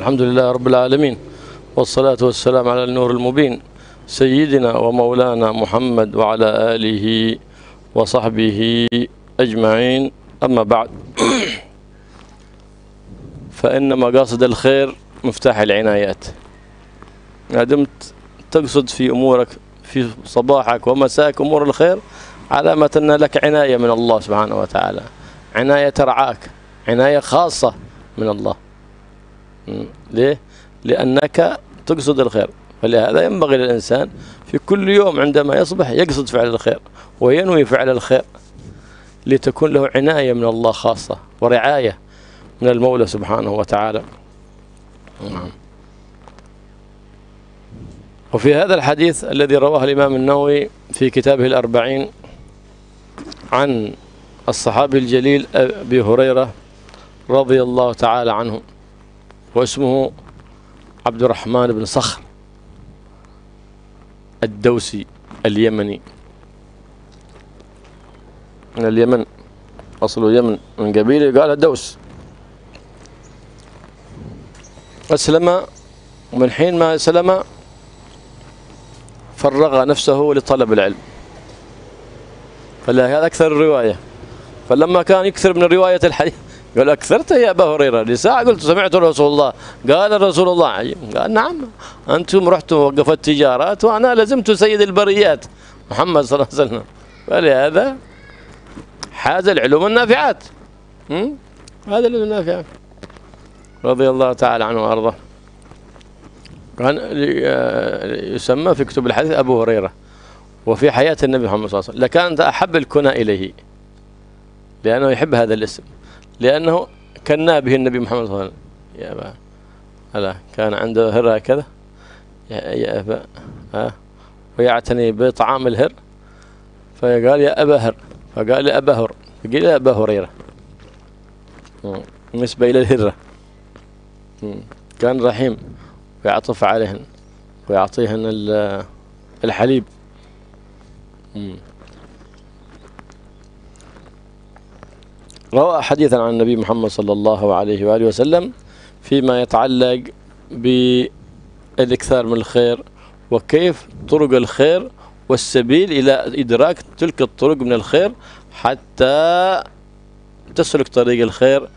والحمد لله رب العالمين والصلاة والسلام على النور المبين سيدنا ومولانا محمد وعلى آله وصحبه أجمعين أما بعد فإن مقاصد الخير مفتاح العنايات ما دمت تقصد في أمورك في صباحك ومساك أمور الخير علامة أن لك عناية من الله سبحانه وتعالى عناية ترعاك عناية خاصة من الله ليه؟ لأنك تقصد الخير فلهذا ينبغي للإنسان في كل يوم عندما يصبح يقصد فعل الخير وينوي فعل الخير لتكون له عناية من الله خاصة ورعاية من المولى سبحانه وتعالى نعم وفي هذا الحديث الذي رواه الإمام النووي في كتابه الأربعين عن الصحابي الجليل أبي هريرة رضي الله تعالى عنه واسمه عبد الرحمن بن صخر الدوسي اليمني من اليمن أصله اليمن من قبيلة قال الدوس أسلم ومن حين ما أسلم فرغ نفسه لطلب العلم فلا هذا أكثر الرواية فلما كان يكثر من رواية الحديث قال أكثرت يا أبا هريرة لساعة قلت سمعت رسول الله قال رسول الله قال نعم أنتم رحتم وقفت تجارات وأنا لزمت سيد البريات محمد صلى الله عليه وسلم فلهذا حاز العلوم النافعات هذا العلوم النافع رضي الله تعالى عنه وأرضاه كان آه، يسمى في كتب الحديث أبو هريرة وفي حياة النبي محمد صلى الله عليه وسلم لكانت أحب الكنى إليه لأنه يحب هذا الاسم لأنه كنا به النبي محمد صلى الله عليه وسلم يا أبا ألا كان عنده هر هكذا يا, يا أبا ها ويعتني بطعام الهر فقال يا أبا هر فقال يا أبا هر فقال يا أبا هريرة بالنسبة إلى الهرة كان رحيم ويعطف عليهن ويعطيهن الحليب روى حديثا عن النبي محمد صلى الله عليه وآله وسلم فيما يتعلق بالاكثار من الخير وكيف طرق الخير والسبيل إلى إدراك تلك الطرق من الخير حتى تسلك طريق الخير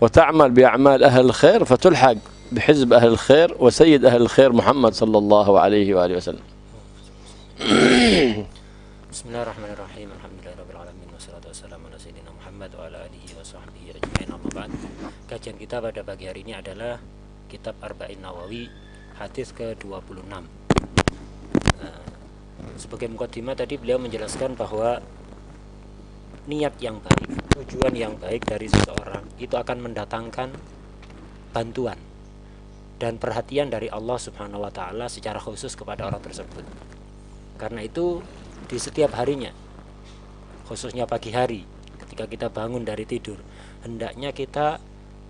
وتعمل بأعمال أهل الخير فتلحق بحزب أهل الخير وسيد أهل الخير محمد صلى الله عليه وآله وسلم بسم الله الرحمن الرحيم Kajian kita pada pagi hari ini adalah Kitab Arba'in Nawawi Hadis ke-26 eh, Sebagai mukadimah tadi beliau menjelaskan bahwa Niat yang baik, tujuan yang baik dari seseorang Itu akan mendatangkan bantuan dan perhatian dari Allah Subhanahu wa taala secara khusus kepada orang tersebut. Karena itu di setiap harinya khususnya pagi hari ketika kita bangun dari tidur, hendaknya kita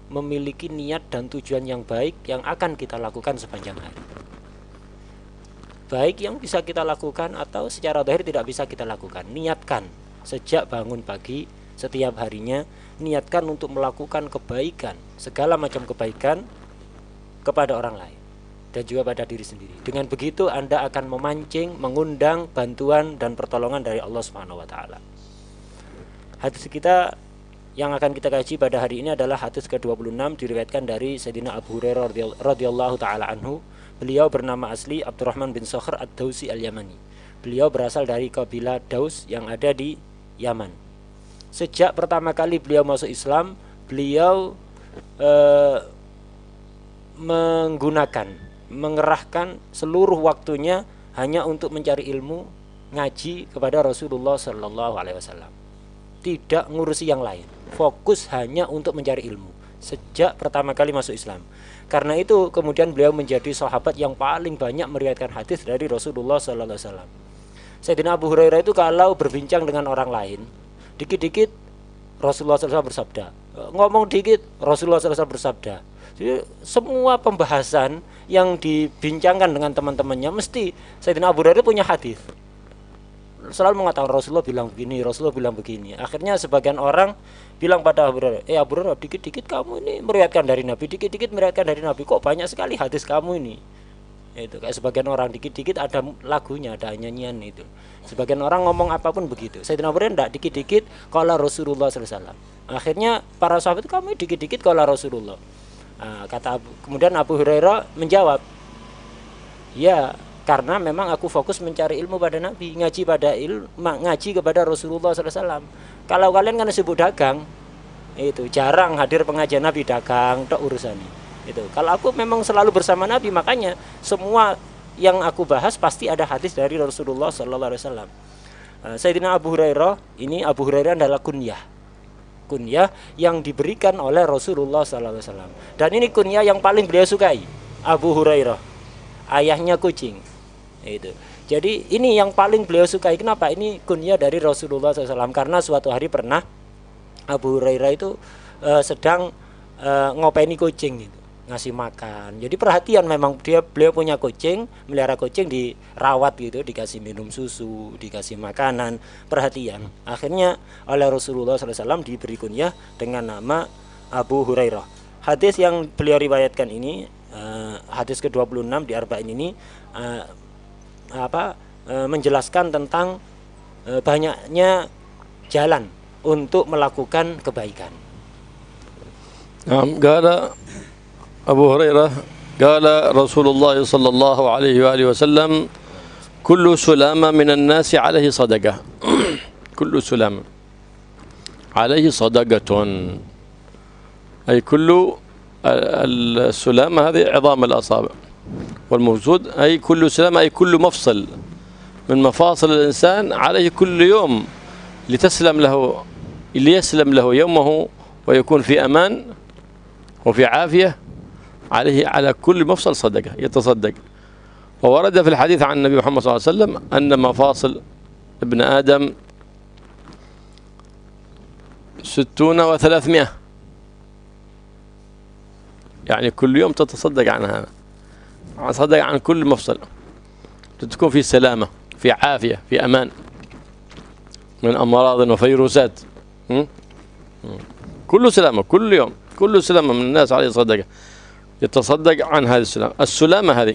memiliki niat dan tujuan yang baik yang akan kita lakukan sepanjang hari. Baik yang bisa kita lakukan atau secara zahir tidak bisa kita lakukan. Niatkan sejak bangun pagi setiap harinya, niatkan untuk melakukan kebaikan, segala macam kebaikan kepada orang lain dan juga pada diri sendiri. Dengan begitu Anda akan memancing, mengundang bantuan dan pertolongan dari Allah Subhanahu wa taala. Hadis kita yang akan kita kaji pada hari ini adalah hadis ke-26 diriwayatkan dari Sayyidina Abu Hurairah radhiyallahu taala anhu. Beliau bernama asli Abdurrahman bin Sakhr Ad-Dausi Al-Yamani. Beliau berasal dari kabilah Daus yang ada di Yaman. Sejak pertama kali beliau masuk Islam, beliau eh, menggunakan, mengerahkan seluruh waktunya hanya untuk mencari ilmu ngaji kepada Rasulullah Shallallahu alaihi wasallam tidak ngurusi yang lain fokus hanya untuk mencari ilmu sejak pertama kali masuk Islam karena itu kemudian beliau menjadi sahabat yang paling banyak meriwayatkan hadis dari Rasulullah SAW Sayyidina Abu Hurairah itu kalau berbincang dengan orang lain dikit-dikit Rasulullah SAW bersabda ngomong dikit Rasulullah SAW bersabda jadi semua pembahasan yang dibincangkan dengan teman-temannya mesti Sayyidina Abu Hurairah punya hadis selalu mengatakan Rasulullah bilang begini, Rasulullah bilang begini. Akhirnya sebagian orang bilang pada Abu Hurairah, "Eh Abu Hurairah, dikit-dikit kamu ini meriwayatkan dari Nabi, dikit-dikit meriwayatkan dari Nabi. Kok banyak sekali hadis kamu ini?" Ya itu kayak sebagian orang dikit-dikit ada lagunya, ada nyanyian itu. Sebagian orang ngomong apapun begitu. Sayyidina Abu Hurairah tidak dikit-dikit kalau Rasulullah sallallahu alaihi wasallam. Akhirnya para sahabat kami dikit-dikit kalau Rasulullah. Nah, kata kemudian Abu Hurairah menjawab, "Ya, karena memang aku fokus mencari ilmu pada Nabi, ngaji pada ilmu, ngaji kepada Rasulullah SAW. Kalau kalian kan sibuk dagang, itu jarang hadir pengajian Nabi dagang, tak urusan Itu. Kalau aku memang selalu bersama Nabi, makanya semua yang aku bahas pasti ada hadis dari Rasulullah SAW. Eh, Sayyidina Abu Hurairah, ini Abu Hurairah adalah kunyah kunyah yang diberikan oleh Rasulullah SAW dan ini kunyah yang paling beliau sukai Abu Hurairah ayahnya kucing itu jadi ini yang paling beliau sukai kenapa ini kunya dari Rasulullah SAW karena suatu hari pernah Abu Hurairah itu uh, sedang uh, ngopeni kucing gitu ngasih makan. Jadi perhatian memang dia beliau punya kucing, melihara kucing dirawat gitu, dikasih minum susu, dikasih makanan, perhatian. Hmm. Akhirnya oleh Rasulullah SAW diberi kunyah dengan nama Abu Hurairah. Hadis yang beliau riwayatkan ini uh, hadis ke-26 di Arba'in ini uh, apa e, menjelaskan tentang e, banyaknya jalan untuk melakukan kebaikan. Qala Abu Hurairah qala Rasulullah sallallahu alaihi wa alihi wasallam kullu sulama minan nasi alaihi sadaqah. kullu sulama alaihi sadaqatun. Ay kullu السلامة هذه عظام الأصابع والموجود أي كل سلام أي كل مفصل من مفاصل الإنسان عليه كل يوم لتسلم له ليسلم له يومه ويكون في أمان وفي عافية عليه على كل مفصل صدقة يتصدق وورد في الحديث عن النبي محمد صلى الله عليه وسلم أن مفاصل ابن آدم ستون وثلاثمائة يعني كل يوم تتصدق عن هذا صدق عن كل مفصل تكون في سلامة في عافية في أمان من أمراض وفيروسات كله سلامة كل يوم كله سلامة من الناس عليه صدقة يتصدق عن هذه السلامة السلامة هذه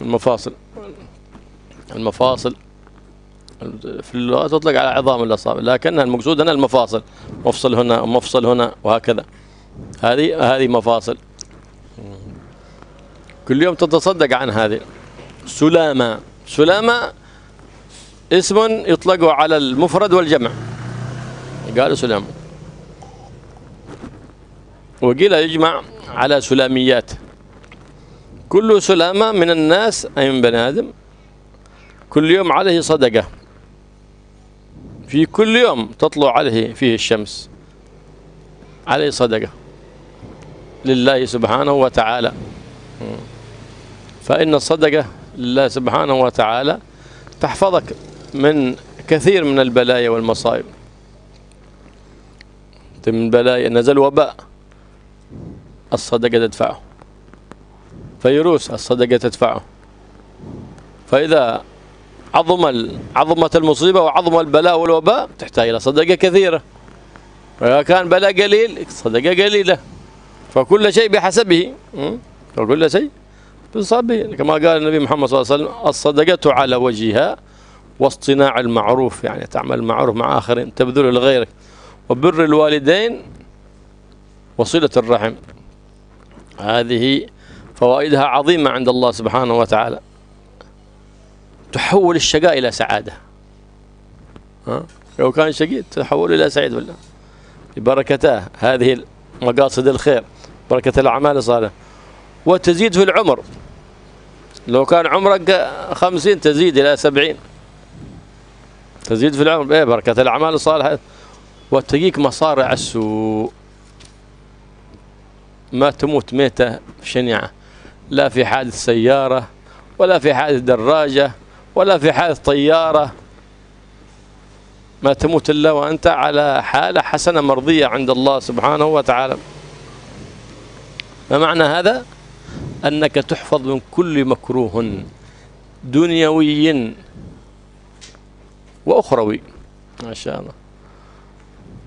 المفاصل المفاصل في اللغة تطلق على عظام الأصابع لكنها المقصود هنا المفاصل مفصل هنا ومفصل هنا وهكذا هذه هذه مفاصل كل يوم تتصدق عن هذه سلامة سلامة اسم يطلق على المفرد والجمع قالوا سلام وقيل يجمع على سلاميات كل سلامة من الناس أي من بني آدم كل يوم عليه صدقة في كل يوم تطلع عليه فيه الشمس عليه صدقة لله سبحانه وتعالى فإن الصدقة لله سبحانه وتعالى تحفظك من كثير من البلايا والمصائب من بلايا نزل وباء الصدقة تدفعه فيروس الصدقة تدفعه فإذا عظم عظمت المصيبة وعظم البلاء والوباء تحتاج إلى صدقة كثيرة وإذا كان بلاء قليل صدقة قليلة فكل شيء بحسبه فكل شيء بالصبي كما قال النبي محمد صلى الله عليه وسلم الصدقة على وجهها واصطناع المعروف يعني تعمل المعروف مع آخرين تبذل لغيرك وبر الوالدين وصلة الرحم هذه فوائدها عظيمة عند الله سبحانه وتعالى تحول الشقاء إلى سعادة ها؟ لو كان شقي تحول إلى سعيد بالله ببركتاه هذه مقاصد الخير بركة الأعمال الصالحة وتزيد في العمر لو كان عمرك خمسين تزيد إلى سبعين تزيد في العمر إيه بركة الأعمال الصالحة وتجيك مصارع السوء ما تموت ميتة شنيعة لا في حادث سيارة ولا في حادث دراجة ولا في حادث طيارة ما تموت إلا وأنت على حالة حسنة مرضية عند الله سبحانه وتعالى ما معنى هذا؟ أنك تحفظ من كل مكروه دنيوي وأخروي ما شاء الله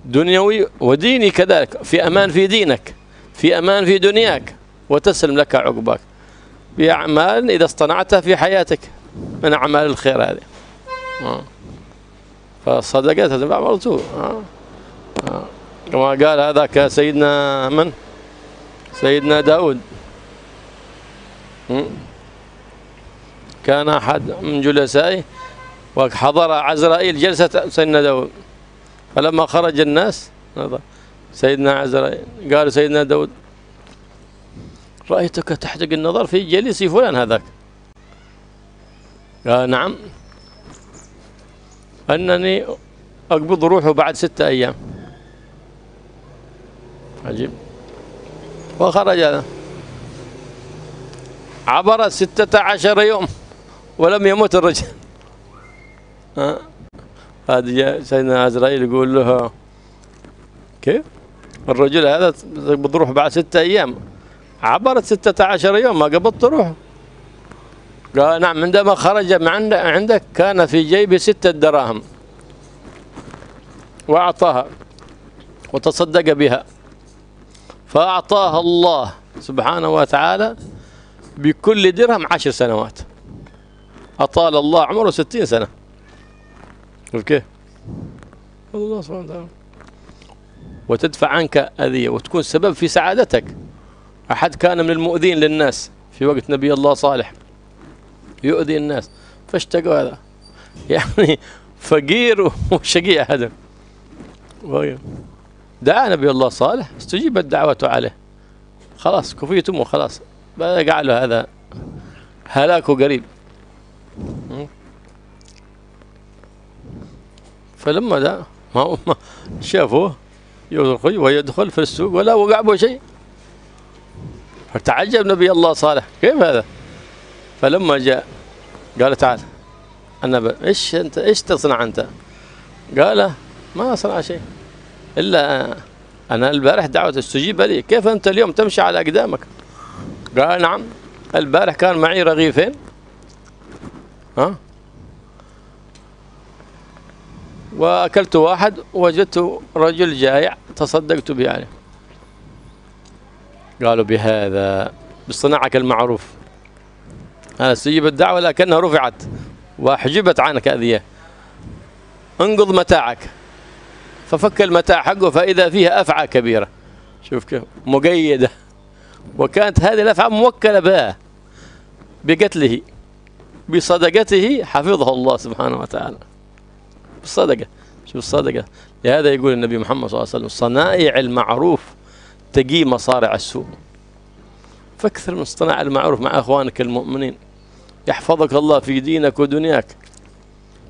دنيوي وديني كذلك في أمان في دينك في أمان في دنياك وتسلم لك عقباك بأعمال إذا اصطنعتها في حياتك من أعمال الخير هذه آه. فصدقت هذا تنفع برضو آه. آه. كما قال هذاك سيدنا من سيدنا داود كان أحد من جلسائه وحضر عزرائيل جلسة سيدنا داود فلما خرج الناس سيدنا عزرائيل قالوا سيدنا داود رأيتك تحتق النظر في جليس فلان هذاك قال نعم أنني أقبض روحه بعد ستة أيام عجيب وخرج هذا عبر ستة عشر يوم ولم يموت الرجل هذا سيدنا عزرائيل يقول له كيف الرجل هذا بتروح بعد ستة أيام عبرت ستة عشر يوم ما قبضت روحه قال نعم عندما خرج من عندك كان في جيبه ستة دراهم وأعطاها وتصدق بها فأعطاها الله سبحانه وتعالى بكل درهم عشر سنوات أطال الله عمره ستين سنة أوكي الله سبحانه وتعالى وتدفع عنك أذية وتكون سبب في سعادتك أحد كان من المؤذين للناس في وقت نبي الله صالح يؤذي الناس فاشتقوا هذا يعني فقير وشقي هذا دعا نبي الله صالح استجيبت دعوته عليه خلاص كفيتم وخلاص ماذا جعل هذا هلاك قريب فلما ده ما هم شافوه يدخل ويدخل في السوق ولا وقع به شيء فتعجب نبي الله صالح كيف هذا فلما جاء قال تعال أنا ب... إيش أنت إيش تصنع أنت قال ما أصنع شيء إلا أنا البارح دعوة استجيب لي كيف أنت اليوم تمشي على أقدامك قال نعم البارح كان معي رغيفين ها وأكلت واحد وجدت رجل جائع تصدقت به عليه يعني. قالوا بهذا بصناعك المعروف أنا استجيب الدعوة لكنها رفعت وحجبت عنك أذية انقض متاعك ففك المتاع حقه فإذا فيها أفعى كبيرة شوف كيف مقيدة وكانت هذه الافعى موكلة به بقتله بصدقته حفظه الله سبحانه وتعالى بالصدقة شوف الصدقة لهذا يقول النبي محمد صلى الله عليه وسلم صنائع المعروف تقي مصارع السوء فاكثر من صناع المعروف مع اخوانك المؤمنين يحفظك الله في دينك ودنياك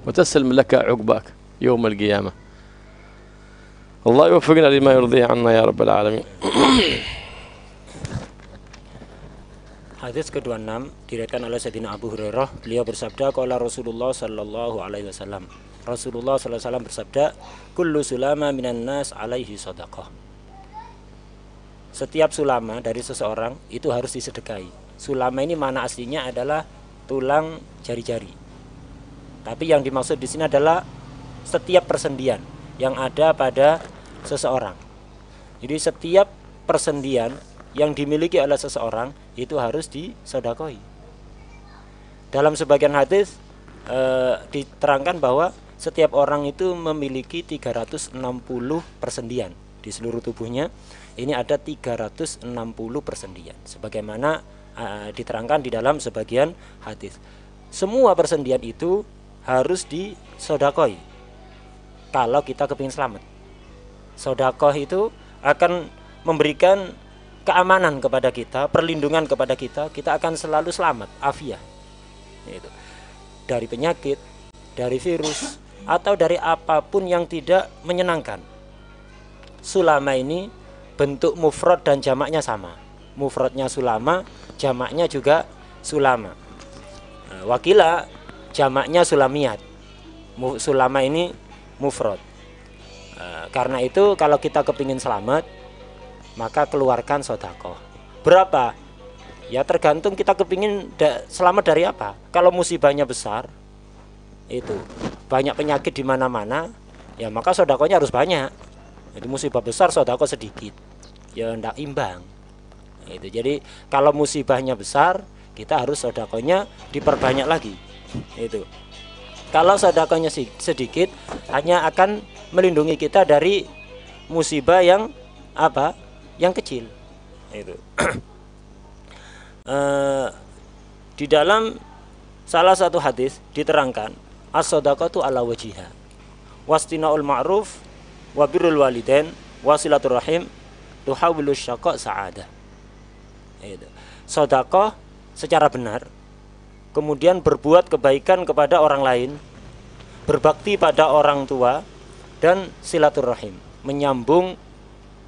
وتسلم لك عقباك يوم القيامه الله يوفقنا لما يرضيه عنا يا رب العالمين Hadis ke-26 diriatkan oleh Sayyidina Abu Hurairah, beliau bersabda qala Rasulullah sallallahu alaihi wasallam. Rasulullah sallallahu alaihi wasallam bersabda, "Kullu sulama minan nas alaihi sadaqah." Setiap sulama dari seseorang itu harus disedekahi. Sulama ini mana aslinya adalah tulang jari-jari. Tapi yang dimaksud di sini adalah setiap persendian yang ada pada seseorang. Jadi setiap persendian yang dimiliki oleh seseorang itu harus disodakoi. Dalam sebagian hadis e, diterangkan bahwa setiap orang itu memiliki 360 persendian di seluruh tubuhnya. Ini ada 360 persendian sebagaimana e, diterangkan di dalam sebagian hadis. Semua persendian itu harus disodakoi kalau kita kepingin selamat. Sodakoh itu akan memberikan keamanan kepada kita, perlindungan kepada kita, kita akan selalu selamat, afia, Itu. Dari penyakit, dari virus, atau dari apapun yang tidak menyenangkan. Sulama ini bentuk mufrad dan jamaknya sama. Mufradnya sulama, jamaknya juga sulama. Nah, wakila jamaknya sulamiat, Sulama ini mufrad. Nah, karena itu kalau kita kepingin selamat, maka keluarkan sodako. Berapa? Ya tergantung kita kepingin da selamat dari apa. Kalau musibahnya besar, itu banyak penyakit di mana-mana, ya maka sodakonya harus banyak. Jadi musibah besar sodako sedikit, ya tidak imbang. Itu jadi kalau musibahnya besar, kita harus sodakonya diperbanyak lagi. Itu. Kalau sodakonya sedikit, hanya akan melindungi kita dari musibah yang apa yang kecil itu e, di dalam salah satu hadis diterangkan as-sadaqatu ala wajiha wastinaul ma'ruf wa birrul walidain wasilatul rahim tuhawilus syaqa sa'adah itu sedekah secara benar kemudian berbuat kebaikan kepada orang lain berbakti pada orang tua dan silaturahim menyambung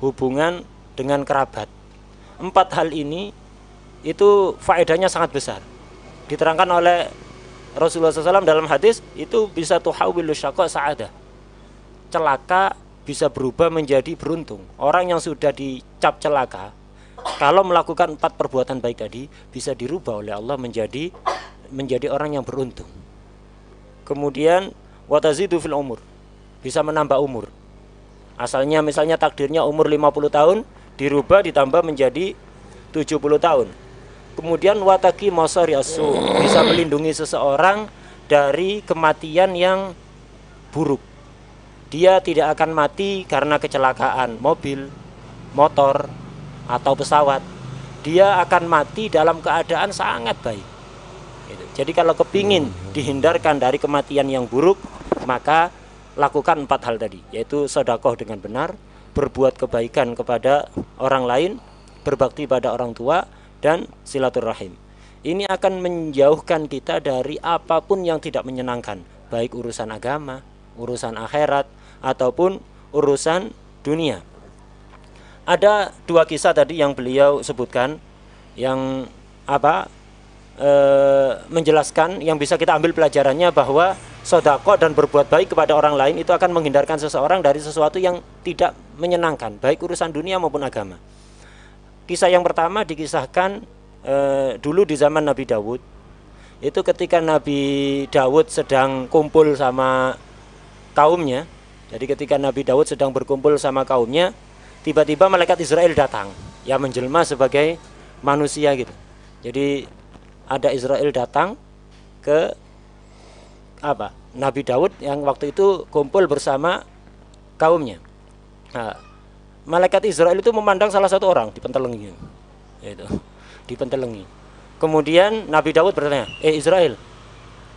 hubungan dengan kerabat. Empat hal ini itu faedahnya sangat besar. Diterangkan oleh Rasulullah SAW dalam hadis itu bisa tuhawilu syakok sa'adah. Celaka bisa berubah menjadi beruntung. Orang yang sudah dicap celaka, kalau melakukan empat perbuatan baik tadi, bisa dirubah oleh Allah menjadi menjadi orang yang beruntung. Kemudian watazidu fil umur, bisa menambah umur. Asalnya misalnya takdirnya umur 50 tahun, dirubah ditambah menjadi 70 tahun. Kemudian wataki masar yasu bisa melindungi seseorang dari kematian yang buruk. Dia tidak akan mati karena kecelakaan mobil, motor, atau pesawat. Dia akan mati dalam keadaan sangat baik. Gitu. Jadi kalau kepingin dihindarkan dari kematian yang buruk, maka lakukan empat hal tadi, yaitu sodakoh dengan benar, berbuat kebaikan kepada orang lain, berbakti pada orang tua dan silaturahim. Ini akan menjauhkan kita dari apapun yang tidak menyenangkan, baik urusan agama, urusan akhirat ataupun urusan dunia. Ada dua kisah tadi yang beliau sebutkan yang apa? e, menjelaskan yang bisa kita ambil pelajarannya bahwa sodako dan berbuat baik kepada orang lain itu akan menghindarkan seseorang dari sesuatu yang tidak menyenangkan baik urusan dunia maupun agama kisah yang pertama dikisahkan e, dulu di zaman Nabi Dawud itu ketika Nabi Dawud sedang kumpul sama kaumnya jadi ketika Nabi Dawud sedang berkumpul sama kaumnya tiba-tiba malaikat Israel datang yang menjelma sebagai manusia gitu jadi ada Israel datang ke apa Nabi Daud yang waktu itu kumpul bersama kaumnya nah, malaikat Israel itu memandang salah satu orang di pentelengi itu di pentelengi kemudian Nabi Daud bertanya eh Israel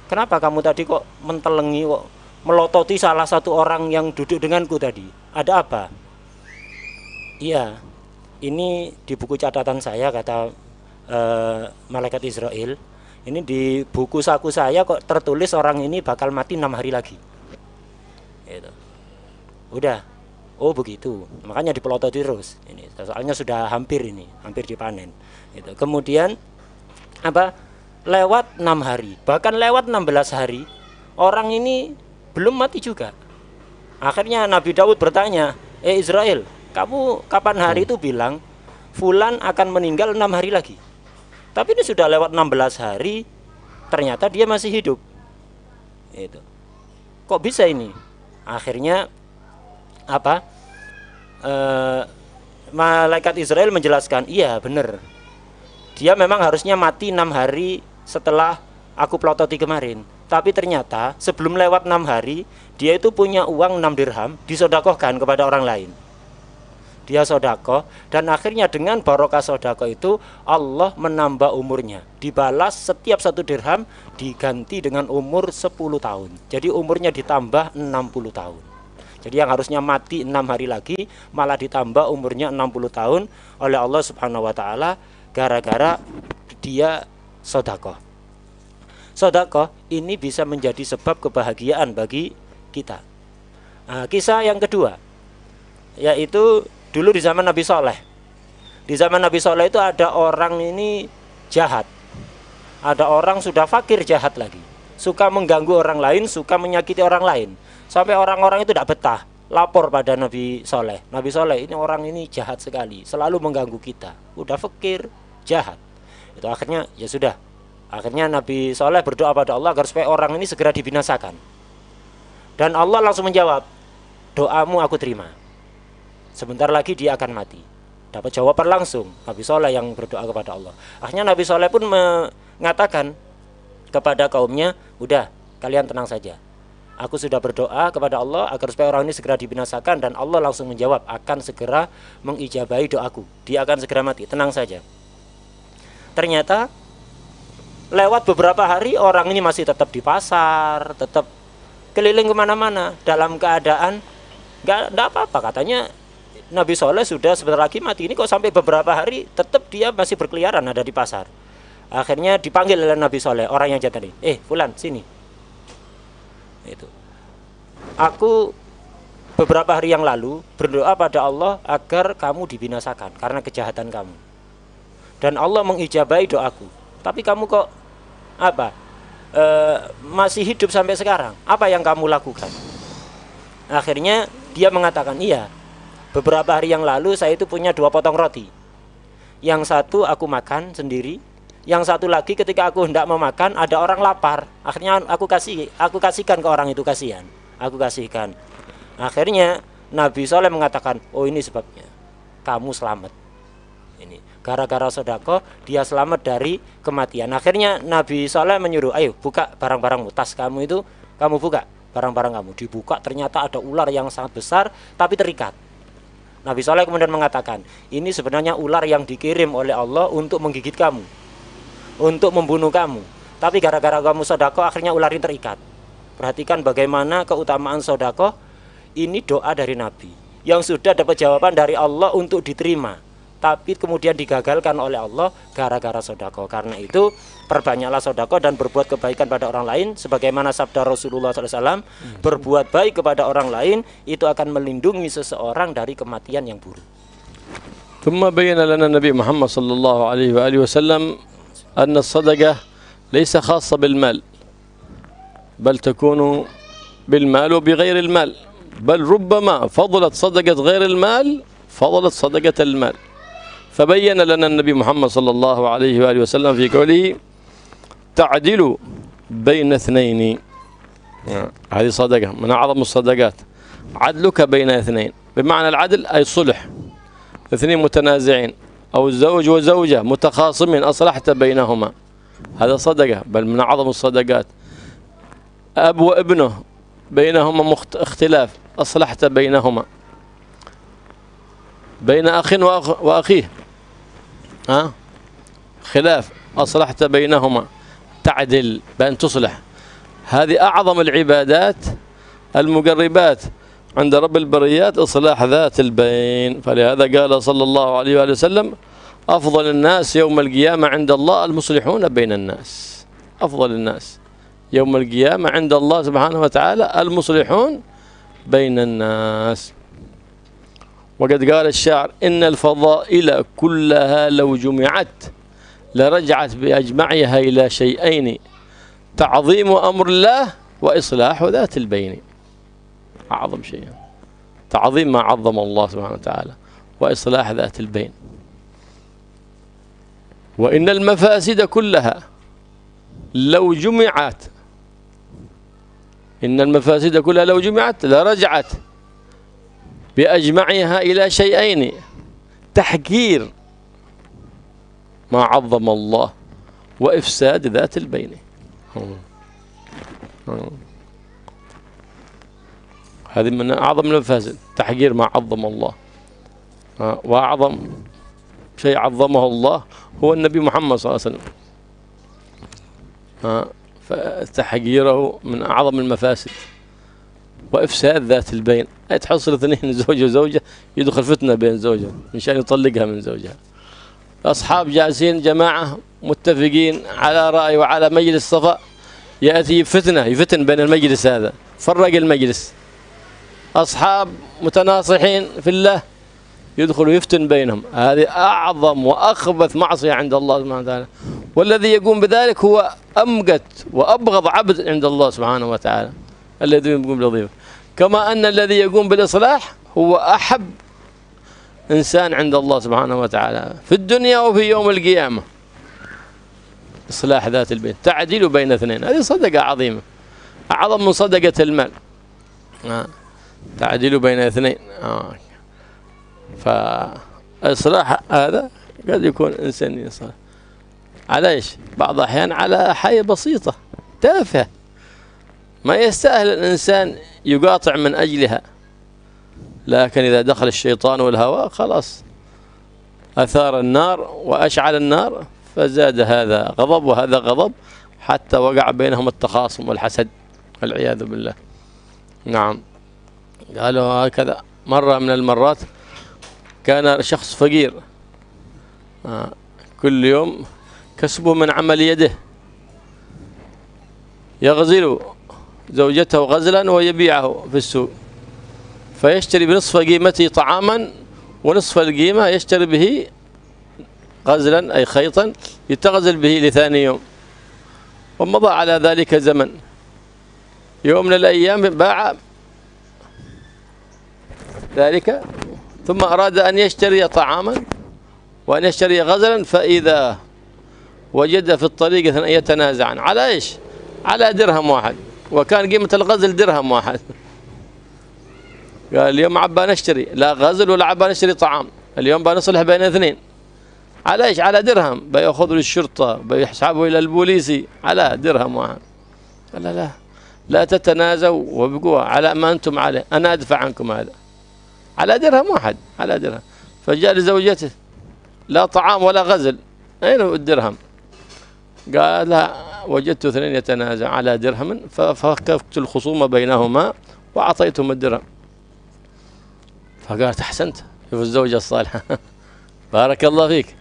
kenapa kamu tadi kok mentelengi kok melototi salah satu orang yang duduk denganku tadi ada apa iya ini di buku catatan saya kata uh, malaikat Israel ini di buku saku saya kok tertulis orang ini bakal mati enam hari lagi gitu. udah oh begitu makanya dipelototi terus ini soalnya sudah hampir ini hampir dipanen gitu. kemudian apa lewat enam hari bahkan lewat 16 hari orang ini belum mati juga akhirnya Nabi Daud bertanya eh Israel kamu kapan hari hmm. itu bilang Fulan akan meninggal enam hari lagi tapi ini sudah lewat 16 hari, ternyata dia masih hidup. Itu. Kok bisa ini? Akhirnya apa? E, malaikat Israel menjelaskan, iya benar. Dia memang harusnya mati enam hari setelah aku pelototi kemarin. Tapi ternyata sebelum lewat enam hari, dia itu punya uang 6 dirham disodakohkan kepada orang lain dia sodako dan akhirnya dengan barokah sodako itu Allah menambah umurnya dibalas setiap satu dirham diganti dengan umur 10 tahun jadi umurnya ditambah 60 tahun jadi yang harusnya mati enam hari lagi malah ditambah umurnya 60 tahun oleh Allah Subhanahu wa taala gara-gara dia sodako sodako ini bisa menjadi sebab kebahagiaan bagi kita nah, kisah yang kedua yaitu Dulu di zaman Nabi Soleh. Di zaman Nabi Soleh itu ada orang ini jahat. Ada orang sudah fakir jahat lagi. Suka mengganggu orang lain, suka menyakiti orang lain. Sampai orang-orang itu tidak betah. Lapor pada Nabi Soleh. Nabi Soleh ini orang ini jahat sekali. Selalu mengganggu kita. Udah fakir, jahat. Itu akhirnya ya sudah. Akhirnya Nabi Soleh berdoa pada Allah agar supaya orang ini segera dibinasakan. Dan Allah langsung menjawab, doamu aku terima sebentar lagi dia akan mati dapat jawaban langsung Nabi Soleh yang berdoa kepada Allah akhirnya Nabi Soleh pun mengatakan kepada kaumnya udah kalian tenang saja aku sudah berdoa kepada Allah agar supaya orang ini segera dibinasakan dan Allah langsung menjawab akan segera mengijabahi doaku. Dia akan segera mati, tenang saja. Ternyata lewat beberapa hari orang ini masih tetap di pasar, tetap keliling kemana-mana dalam keadaan nggak apa-apa katanya Nabi Soleh sudah sebentar lagi mati ini kok sampai beberapa hari tetap dia masih berkeliaran ada di pasar. Akhirnya dipanggil oleh Nabi Soleh orang yang jatuh ini. Eh, Fulan sini. Itu. Aku beberapa hari yang lalu berdoa pada Allah agar kamu dibinasakan karena kejahatan kamu. Dan Allah mengijabai doaku. Tapi kamu kok apa? E, masih hidup sampai sekarang. Apa yang kamu lakukan? Akhirnya dia mengatakan, "Iya, Beberapa hari yang lalu saya itu punya dua potong roti. Yang satu aku makan sendiri, yang satu lagi ketika aku hendak memakan ada orang lapar. Akhirnya aku kasih aku kasihkan ke orang itu kasihan. Aku kasihkan. Akhirnya Nabi Soleh mengatakan, "Oh, ini sebabnya. Kamu selamat." Ini gara-gara sodako dia selamat dari kematian. Akhirnya Nabi Soleh menyuruh, "Ayo, buka barang barang tas kamu itu kamu buka." barang-barang kamu dibuka ternyata ada ular yang sangat besar tapi terikat Nabi Saleh kemudian mengatakan, ini sebenarnya ular yang dikirim oleh Allah untuk menggigit kamu, untuk membunuh kamu. Tapi gara-gara kamu sodako, akhirnya ular ini terikat. Perhatikan bagaimana keutamaan sodako, ini doa dari Nabi. Yang sudah dapat jawaban dari Allah untuk diterima tapi kemudian digagalkan oleh Allah gara-gara sodako. Karena itu perbanyaklah sodako dan berbuat kebaikan pada orang lain, sebagaimana sabda Rasulullah SAW, hmm. berbuat baik kepada orang lain itu akan melindungi seseorang dari kematian yang buruk. ثم بين لنا النبي محمد صلى الله عليه وآله وسلم أن الصدقة ليس خاصة بالمال بل تكون بالمال وبغير المال بل ربما فضلت صدقة غير المال فضلت صدقة المال فبين لنا النبي محمد صلى الله عليه وآله وسلم في قوله تعدل بين اثنين هذه صدقة من أعظم الصدقات عدلك بين اثنين بمعنى العدل أي صلح اثنين متنازعين أو الزوج وزوجة متخاصمين أصلحت بينهما هذا صدقة بل من أعظم الصدقات أب وابنه بينهما اختلاف أصلحت بينهما بين أخ وأخيه ها خلاف أصلحت بينهما تعدل بأن تصلح هذه أعظم العبادات المقربات عند رب البريات إصلاح ذات البين فلهذا قال صلى الله عليه وآله وسلم أفضل الناس يوم القيامة عند الله المصلحون بين الناس أفضل الناس يوم القيامة عند الله سبحانه وتعالى المصلحون بين الناس وقد قال الشاعر إن الفضائل كلها لو جمعت لرجعت بأجمعها إلى شيئين تعظيم أمر الله وإصلاح ذات البين أعظم شيء تعظيم ما عظم الله سبحانه وتعالى وإصلاح ذات البين وإن المفاسد كلها لو جمعت إن المفاسد كلها لو جمعت لرجعت بأجمعها إلى شيئين تحقير ما عظم الله وإفساد ذات البين هذه من أعظم المفاسد تحقير ما عظم الله وأعظم شيء عظمه الله هو النبي محمد صلى الله عليه وسلم فتحقيره من أعظم المفاسد وإفساد ذات البين أي تحصل اثنين زوج وزوجة يدخل فتنة بين زوجها من شأن يطلقها من زوجها أصحاب جالسين جماعة متفقين على رأي وعلى مجلس صفاء يأتي فتنة يفتن بين المجلس هذا فرق المجلس أصحاب متناصحين في الله يدخل ويفتن بينهم هذه أعظم وأخبث معصية عند الله سبحانه وتعالى والذي يقوم بذلك هو أمقت وأبغض عبد عند الله سبحانه وتعالى الذي يقوم بالوظيفة كما أن الذي يقوم بالإصلاح هو أحب إنسان عند الله سبحانه وتعالى في الدنيا وفي يوم القيامة إصلاح ذات البين تعديل بين اثنين هذه صدقة عظيمة أعظم من صدقة المال آه. تعديل بين اثنين آه. فإصلاح هذا قد يكون إنسان يصلح على إيش بعض الأحيان على حاجة بسيطة تافهة ما يستاهل الإنسان يقاطع من أجلها لكن إذا دخل الشيطان والهوى خلاص أثار النار وأشعل النار فزاد هذا غضب وهذا غضب حتى وقع بينهم التخاصم والحسد والعياذ بالله نعم قالوا هكذا مرة من المرات كان شخص فقير آه، كل يوم كسبه من عمل يده يغزله زوجته غزلا ويبيعه في السوق فيشتري بنصف قيمته طعاما ونصف القيمة يشتري به غزلا أي خيطا يتغزل به لثاني يوم ومضى على ذلك زمن يوم من الأيام باع ذلك ثم أراد أن يشتري طعاما وأن يشتري غزلا فإذا وجد في الطريق يتنازعان على إيش على درهم واحد وكان قيمة الغزل درهم واحد قال اليوم عبا نشتري لا غزل ولا عبا نشتري طعام اليوم بنصلح بين اثنين على ايش على درهم بياخذوا للشرطه بيسحبوا الى البوليسي على درهم واحد قال لا لا لا تتنازوا وبقوة على ما انتم عليه انا ادفع عنكم هذا على درهم واحد على درهم فجاء لزوجته لا طعام ولا غزل اين الدرهم قال وجدت اثنين يتنازع على درهم ففككت الخصومة بينهما وأعطيتهم الدرهم فقالت أحسنت شوف الزوجة الصالحة بارك الله فيك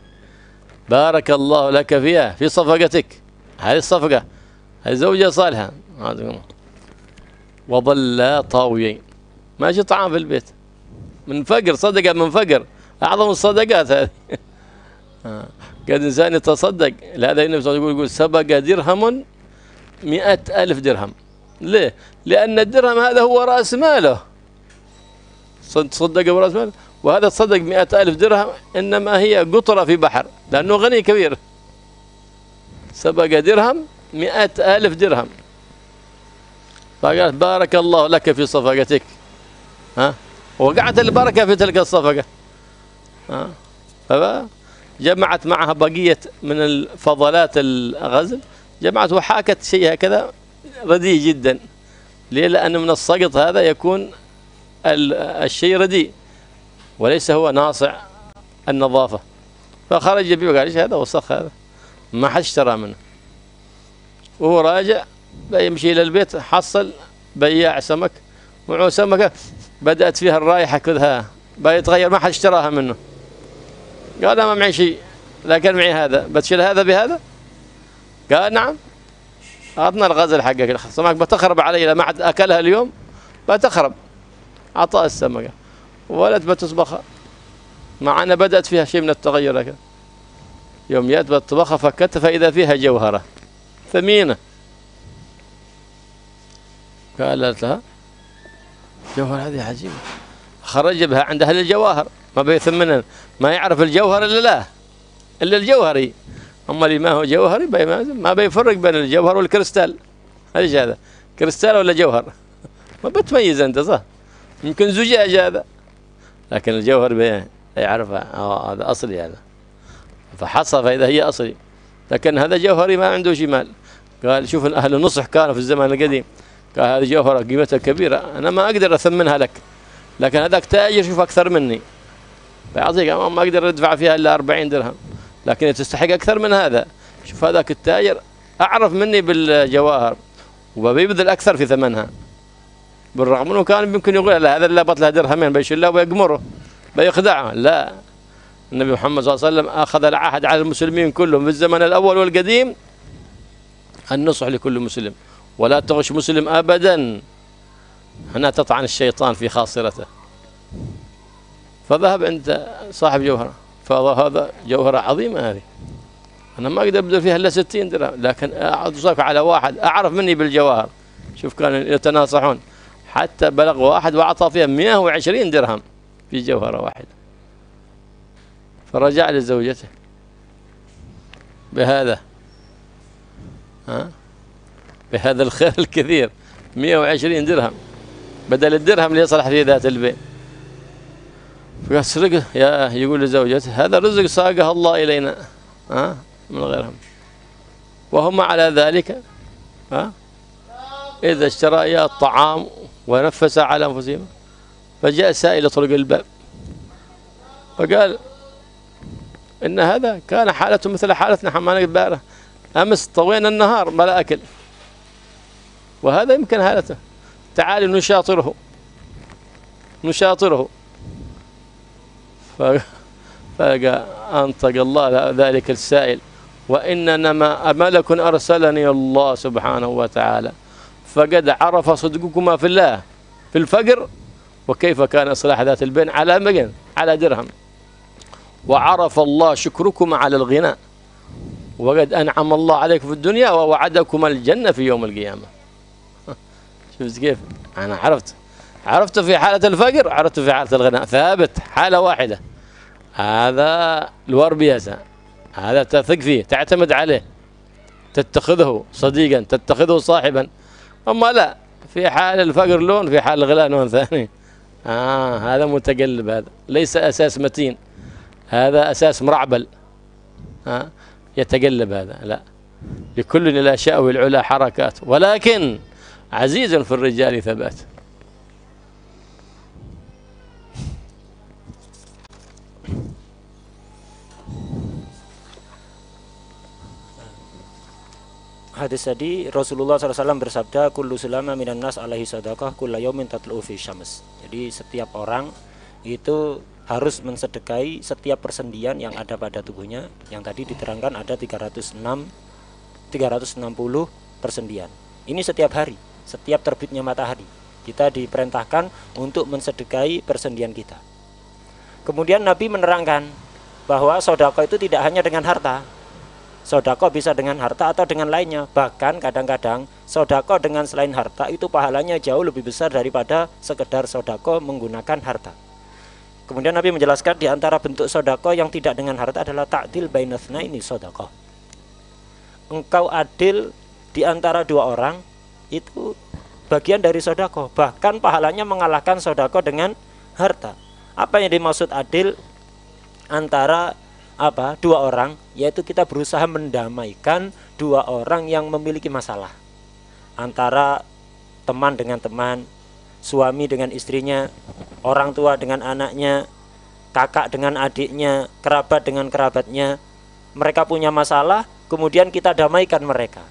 بارك الله لك فيها في صفقتك هذه الصفقة هذه زوجة صالحة وظلا طاويين ما شي طعام في البيت من فقر صدقة من فقر أعظم الصدقات هذه آه. قد إنسان يتصدق لهذا النبي صلى الله عليه وسلم يقول سبق درهم مئة ألف درهم ليه؟ لأن الدرهم هذا هو رأس ماله تصدق برأس ماله وهذا تصدق مئة ألف درهم إنما هي قطرة في بحر لأنه غني كبير سبق درهم مئة ألف درهم فقالت بارك الله لك في صفقتك ها وقعت البركة في تلك الصفقة ها جمعت معها بقية من الفضلات الغزل جمعت وحاكت شيء هكذا رديء جدا ليه لأن من السقط هذا يكون الشيء رديء وليس هو ناصع النظافة فخرج يبيع وقال ايش هذا وسخ هذا ما حد اشترى منه وهو راجع بيمشي إلى البيت حصل بياع سمك ومعه سمكة بدأت فيها الرائحة كلها بيتغير ما حد اشتراها منه قال ما معي شيء لكن معي هذا بتشيل هذا بهذا قال نعم أعطنا الغزل حقك سمك بتخرب علي لما حد أكلها اليوم بتخرب عطاء السمكة ولد بتطبخها مع أن بدأت فيها شيء من التغير لكن يوم جاءت بتطبخها فكتها فإذا فيها جوهرة ثمينة قالت لها جوهر هذه عجيبة خرج بها عند أهل الجواهر ما بيثمنها ما يعرف الجوهر إلا له إلا الجوهري أما اللي ما هو جوهري ما بيفرق بين الجوهر والكريستال ايش هذا كريستال ولا جوهر ما بتميز أنت صح يمكن زجاج هذا لكن الجوهر يعرفه هذا أصلي هذا فحصى فإذا هي أصلي لكن هذا جوهري ما عنده شمال قال شوف أهل النصح كانوا في الزمان القديم قال هذه جوهرة قيمتها كبيرة أنا ما أقدر أثمنها لك لكن هذاك تاجر شوف أكثر مني فيعطيك ما اقدر ادفع فيها الا 40 درهم لكن تستحق اكثر من هذا شوف هذاك التاجر اعرف مني بالجواهر وبيبذل اكثر في ثمنها بالرغم انه كان يمكن يقول لا هذا اللي لابط درهمين بيشله ويقمره بيخدعه لا النبي محمد صلى الله عليه وسلم اخذ العهد على المسلمين كلهم في الزمن الاول والقديم النصح لكل مسلم ولا تغش مسلم ابدا هنا تطعن الشيطان في خاصرته فذهب عند صاحب جوهرة فقال هذا جوهرة عظيمة هذه أنا ما أقدر أبذل فيها إلا 60 درهم لكن أعطيك على واحد أعرف مني بالجواهر شوف كانوا يتناصحون حتى بلغ واحد وأعطى فيها 120 درهم في جوهرة واحدة فرجع لزوجته بهذا ها بهذا الخير الكثير 120 درهم بدل الدرهم اللي يصلح في ذات البيت ويسرقه يا يقول لزوجته هذا رزق ساقه الله إلينا ها من غيرهم وهم على ذلك ها إذا اشتريا الطعام ونفس على أنفسهم فجاء سائل يطرق الباب فقال إن هذا كان حالته مثل حالتنا حمالك البارة أمس طوينا النهار بلا أكل وهذا يمكن حالته تعالي نشاطره نشاطره فأنطق الله ذلك السائل وإنما ملك أرسلني الله سبحانه وتعالى فقد عرف صدقكما في الله في الفقر وكيف كان إصلاح ذات البين على مجن على درهم وعرف الله شكركما على الغناء وقد أنعم الله عليك في الدنيا ووعدكم الجنة في يوم القيامة شفت كيف أنا عرفت عرفته في حالة الفقر عرفته في حالة الغناء ثابت حالة واحدة هذا الور بيسا هذا تثق فيه تعتمد عليه تتخذه صديقا تتخذه صاحبا أما لا في حال الفقر لون في حال الغلاء لون ثاني آه هذا متقلب هذا ليس أساس متين هذا أساس مرعبل آه يتقلب هذا لا لكل الأشياء والعلا حركات ولكن عزيز في الرجال ثبات hadis tadi Rasulullah SAW bersabda kullu sulama minan nas alaihi sadaqah kulla yawmin tatlu fi syams. Jadi setiap orang itu harus mensedekai setiap persendian yang ada pada tubuhnya yang tadi diterangkan ada 306 360 persendian. Ini setiap hari, setiap terbitnya matahari kita diperintahkan untuk mensedekai persendian kita. Kemudian Nabi menerangkan bahwa sodako itu tidak hanya dengan harta, Sodako bisa dengan harta atau dengan lainnya. Bahkan kadang-kadang sodako dengan selain harta itu pahalanya jauh lebih besar daripada sekedar sodako menggunakan harta. Kemudian Nabi menjelaskan di antara bentuk sodako yang tidak dengan harta adalah takdil bainathna ini sodako. Engkau adil di antara dua orang itu bagian dari sodako. Bahkan pahalanya mengalahkan sodako dengan harta. Apa yang dimaksud adil antara apa dua orang yaitu kita berusaha mendamaikan dua orang yang memiliki masalah antara teman dengan teman suami dengan istrinya orang tua dengan anaknya kakak dengan adiknya kerabat dengan kerabatnya mereka punya masalah kemudian kita damaikan mereka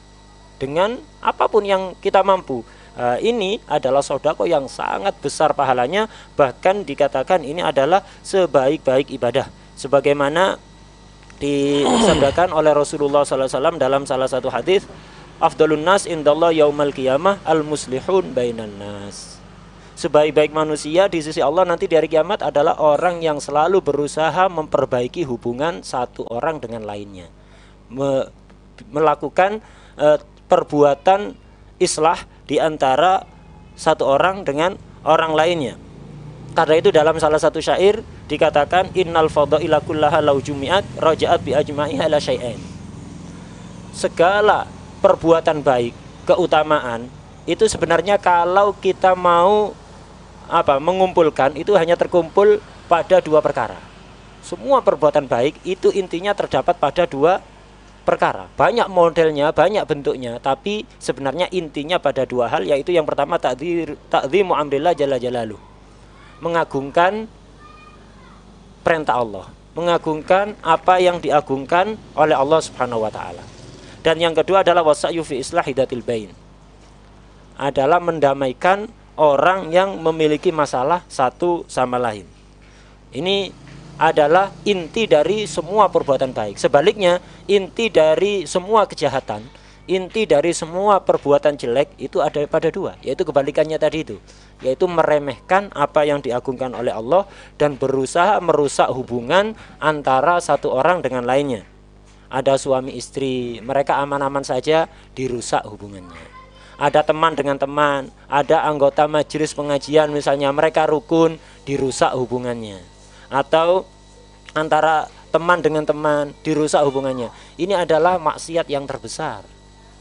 dengan apapun yang kita mampu Uh, ini adalah sodako yang sangat besar pahalanya bahkan dikatakan ini adalah sebaik-baik ibadah sebagaimana disabdakan oleh Rasulullah SAW dalam salah satu hadis Afdalun nas indallah yaumal kiamah al muslihun bainan nas. Sebaik-baik manusia di sisi Allah nanti dari kiamat adalah orang yang selalu berusaha memperbaiki hubungan satu orang dengan lainnya. Me melakukan e, perbuatan islah di antara satu orang dengan orang lainnya. Karena itu dalam salah satu syair dikatakan innal fadaila kullaha law jumi'at raja'at bi ajma'iha ila syai'ain. Segala perbuatan baik, keutamaan itu sebenarnya kalau kita mau apa mengumpulkan itu hanya terkumpul pada dua perkara. Semua perbuatan baik itu intinya terdapat pada dua perkara. Banyak modelnya, banyak bentuknya, tapi sebenarnya intinya pada dua hal yaitu yang pertama takdir takdzimu amrillah jalla jalaluhu mengagungkan perintah Allah, mengagungkan apa yang diagungkan oleh Allah Subhanahu wa taala. Dan yang kedua adalah wasa'yu fi islahidatil bain. Adalah mendamaikan orang yang memiliki masalah satu sama lain. Ini adalah inti dari semua perbuatan baik. Sebaliknya, inti dari semua kejahatan, inti dari semua perbuatan jelek itu ada pada dua, yaitu kebalikannya tadi itu yaitu meremehkan apa yang diagungkan oleh Allah dan berusaha merusak hubungan antara satu orang dengan lainnya. Ada suami istri, mereka aman-aman saja dirusak hubungannya. Ada teman dengan teman, ada anggota majelis pengajian misalnya mereka rukun dirusak hubungannya. Atau antara teman dengan teman dirusak hubungannya. Ini adalah maksiat yang terbesar.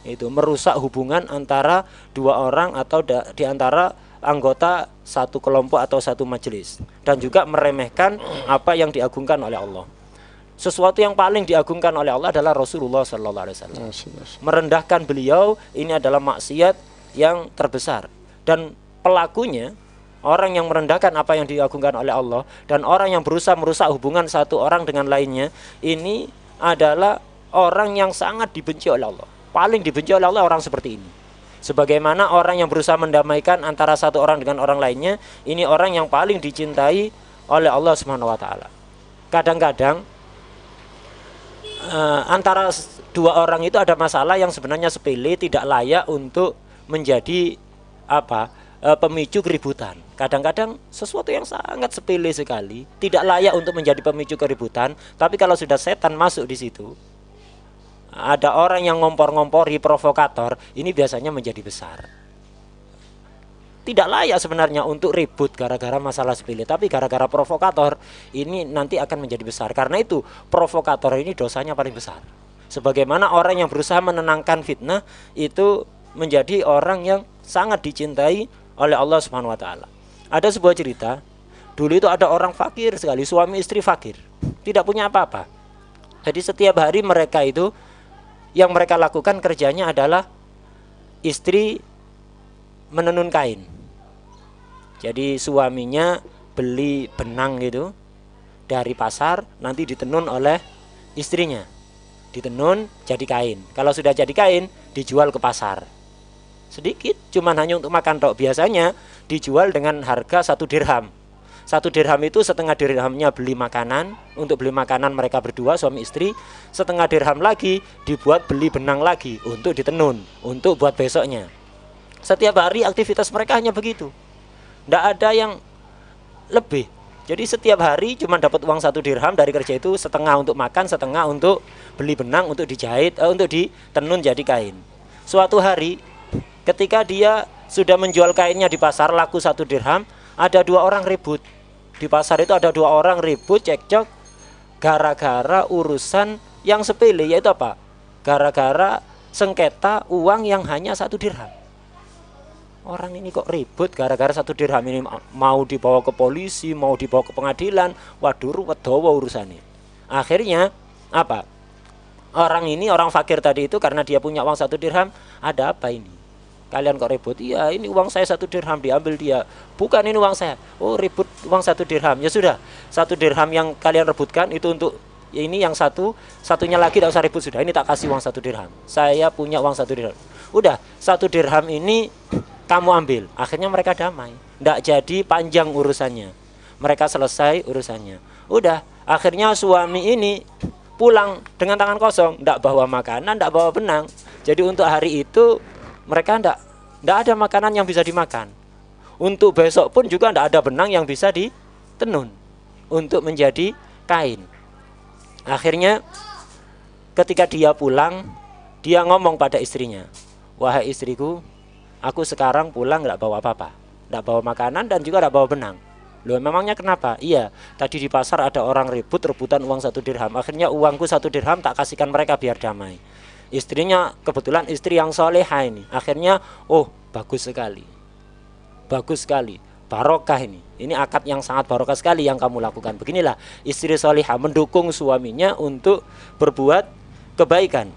Itu merusak hubungan antara dua orang atau di antara anggota satu kelompok atau satu majelis dan juga meremehkan apa yang diagungkan oleh Allah. Sesuatu yang paling diagungkan oleh Allah adalah Rasulullah sallallahu alaihi wasallam. Merendahkan beliau ini adalah maksiat yang terbesar dan pelakunya orang yang merendahkan apa yang diagungkan oleh Allah dan orang yang berusaha merusak hubungan satu orang dengan lainnya ini adalah orang yang sangat dibenci oleh Allah. Paling dibenci oleh Allah orang seperti ini. Sebagaimana orang yang berusaha mendamaikan antara satu orang dengan orang lainnya, ini orang yang paling dicintai oleh Allah Subhanahu wa taala. Kadang-kadang uh, antara dua orang itu ada masalah yang sebenarnya sepele, tidak layak untuk menjadi apa? Eh, pemicu keributan. Kadang-kadang sesuatu yang sangat sepele sekali, tidak layak untuk menjadi pemicu keributan, tapi kalau sudah setan masuk di situ, ada orang yang ngompor-ngompori provokator, ini biasanya menjadi besar. Tidak layak sebenarnya untuk ribut gara-gara masalah sepele, tapi gara-gara provokator ini nanti akan menjadi besar. Karena itu provokator ini dosanya paling besar. Sebagaimana orang yang berusaha menenangkan fitnah itu menjadi orang yang sangat dicintai oleh Allah Subhanahu wa taala. Ada sebuah cerita, dulu itu ada orang fakir sekali, suami istri fakir, tidak punya apa-apa. Jadi setiap hari mereka itu yang mereka lakukan kerjanya adalah istri menenun kain. Jadi suaminya beli benang gitu dari pasar nanti ditenun oleh istrinya. Ditenun jadi kain. Kalau sudah jadi kain dijual ke pasar. Sedikit cuman hanya untuk makan tok biasanya dijual dengan harga satu dirham satu dirham itu setengah dirhamnya beli makanan untuk beli makanan mereka berdua suami istri, setengah dirham lagi dibuat beli benang lagi untuk ditenun, untuk buat besoknya. Setiap hari aktivitas mereka hanya begitu. Tidak ada yang lebih. Jadi setiap hari cuma dapat uang satu dirham dari kerja itu setengah untuk makan, setengah untuk beli benang, untuk dijahit, eh, untuk ditenun jadi kain. Suatu hari ketika dia sudah menjual kainnya di pasar laku satu dirham, ada dua orang ribut di pasar itu ada dua orang ribut cekcok gara-gara urusan yang sepele yaitu apa gara-gara sengketa uang yang hanya satu dirham orang ini kok ribut gara-gara satu dirham ini mau dibawa ke polisi mau dibawa ke pengadilan waduh wedowo ini. akhirnya apa orang ini orang fakir tadi itu karena dia punya uang satu dirham ada apa ini kalian kok ribut iya ini uang saya satu dirham diambil dia bukan ini uang saya oh ribut uang satu dirham ya sudah satu dirham yang kalian rebutkan itu untuk ya ini yang satu satunya lagi tidak usah ribut sudah ini tak kasih uang satu dirham saya punya uang satu dirham udah satu dirham ini kamu ambil akhirnya mereka damai tidak jadi panjang urusannya mereka selesai urusannya udah akhirnya suami ini pulang dengan tangan kosong tidak bawa makanan tidak bawa benang jadi untuk hari itu mereka ndak ndak ada makanan yang bisa dimakan. Untuk besok pun juga ndak ada benang yang bisa ditenun untuk menjadi kain. Akhirnya ketika dia pulang, dia ngomong pada istrinya, "Wahai istriku, aku sekarang pulang nggak bawa apa-apa, nggak bawa makanan dan juga nggak bawa benang." Loh memangnya kenapa? Iya, tadi di pasar ada orang ribut rebutan uang satu dirham. Akhirnya uangku satu dirham tak kasihkan mereka biar damai istrinya kebetulan istri yang soleha ini akhirnya oh bagus sekali bagus sekali barokah ini ini akad yang sangat barokah sekali yang kamu lakukan beginilah istri soleha mendukung suaminya untuk berbuat kebaikan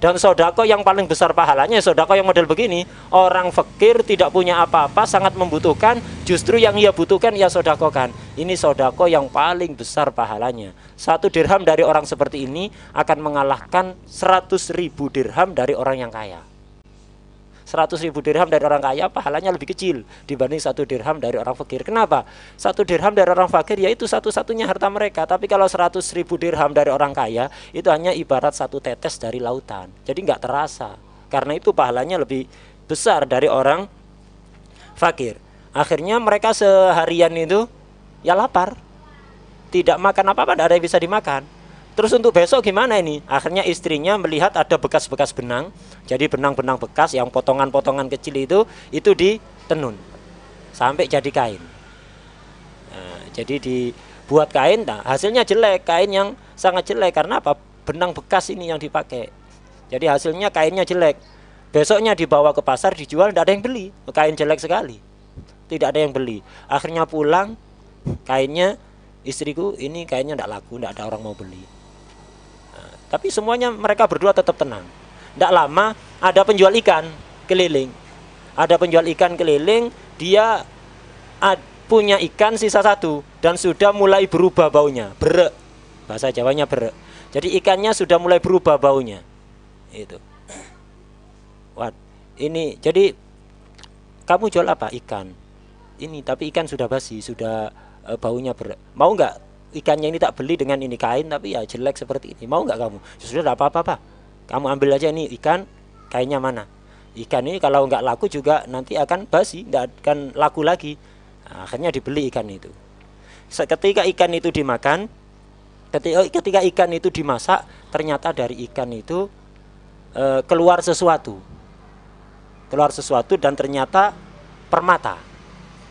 dan sodako yang paling besar pahalanya sodako yang model begini. Orang fakir tidak punya apa-apa sangat membutuhkan. Justru yang ia butuhkan ia sodakokan. Ini sodako yang paling besar pahalanya. Satu dirham dari orang seperti ini akan mengalahkan seratus ribu dirham dari orang yang kaya. 100 ribu dirham dari orang kaya pahalanya lebih kecil dibanding satu dirham dari orang fakir. Kenapa? Satu dirham dari orang fakir yaitu satu-satunya harta mereka. Tapi kalau 100 ribu dirham dari orang kaya itu hanya ibarat satu tetes dari lautan. Jadi nggak terasa. Karena itu pahalanya lebih besar dari orang fakir. Akhirnya mereka seharian itu ya lapar. Tidak makan apa-apa, tidak ada yang bisa dimakan Terus untuk besok gimana ini? Akhirnya istrinya melihat ada bekas-bekas benang. Jadi benang-benang bekas yang potongan-potongan kecil itu itu ditenun sampai jadi kain. Nah, jadi dibuat kain, nah, hasilnya jelek, kain yang sangat jelek karena apa? Benang bekas ini yang dipakai. Jadi hasilnya kainnya jelek. Besoknya dibawa ke pasar dijual tidak ada yang beli. Kain jelek sekali. Tidak ada yang beli. Akhirnya pulang kainnya istriku ini kainnya tidak laku, tidak ada orang mau beli. Tapi semuanya mereka berdua tetap tenang. Tidak lama ada penjual ikan keliling. Ada penjual ikan keliling, dia ad, punya ikan sisa satu dan sudah mulai berubah baunya. Berek. Bahasa Jawanya berek. Jadi ikannya sudah mulai berubah baunya. Itu. What? Ini jadi kamu jual apa? Ikan. Ini tapi ikan sudah basi, sudah e, baunya berek. Mau nggak ikannya ini tak beli dengan ini kain tapi ya jelek seperti ini mau nggak kamu justru tidak apa-apa pak kamu ambil aja ini ikan kainnya mana ikan ini kalau nggak laku juga nanti akan basi nggak akan laku lagi nah, akhirnya dibeli ikan itu ketika ikan itu dimakan oh, ketika ikan itu dimasak ternyata dari ikan itu eh, keluar sesuatu keluar sesuatu dan ternyata permata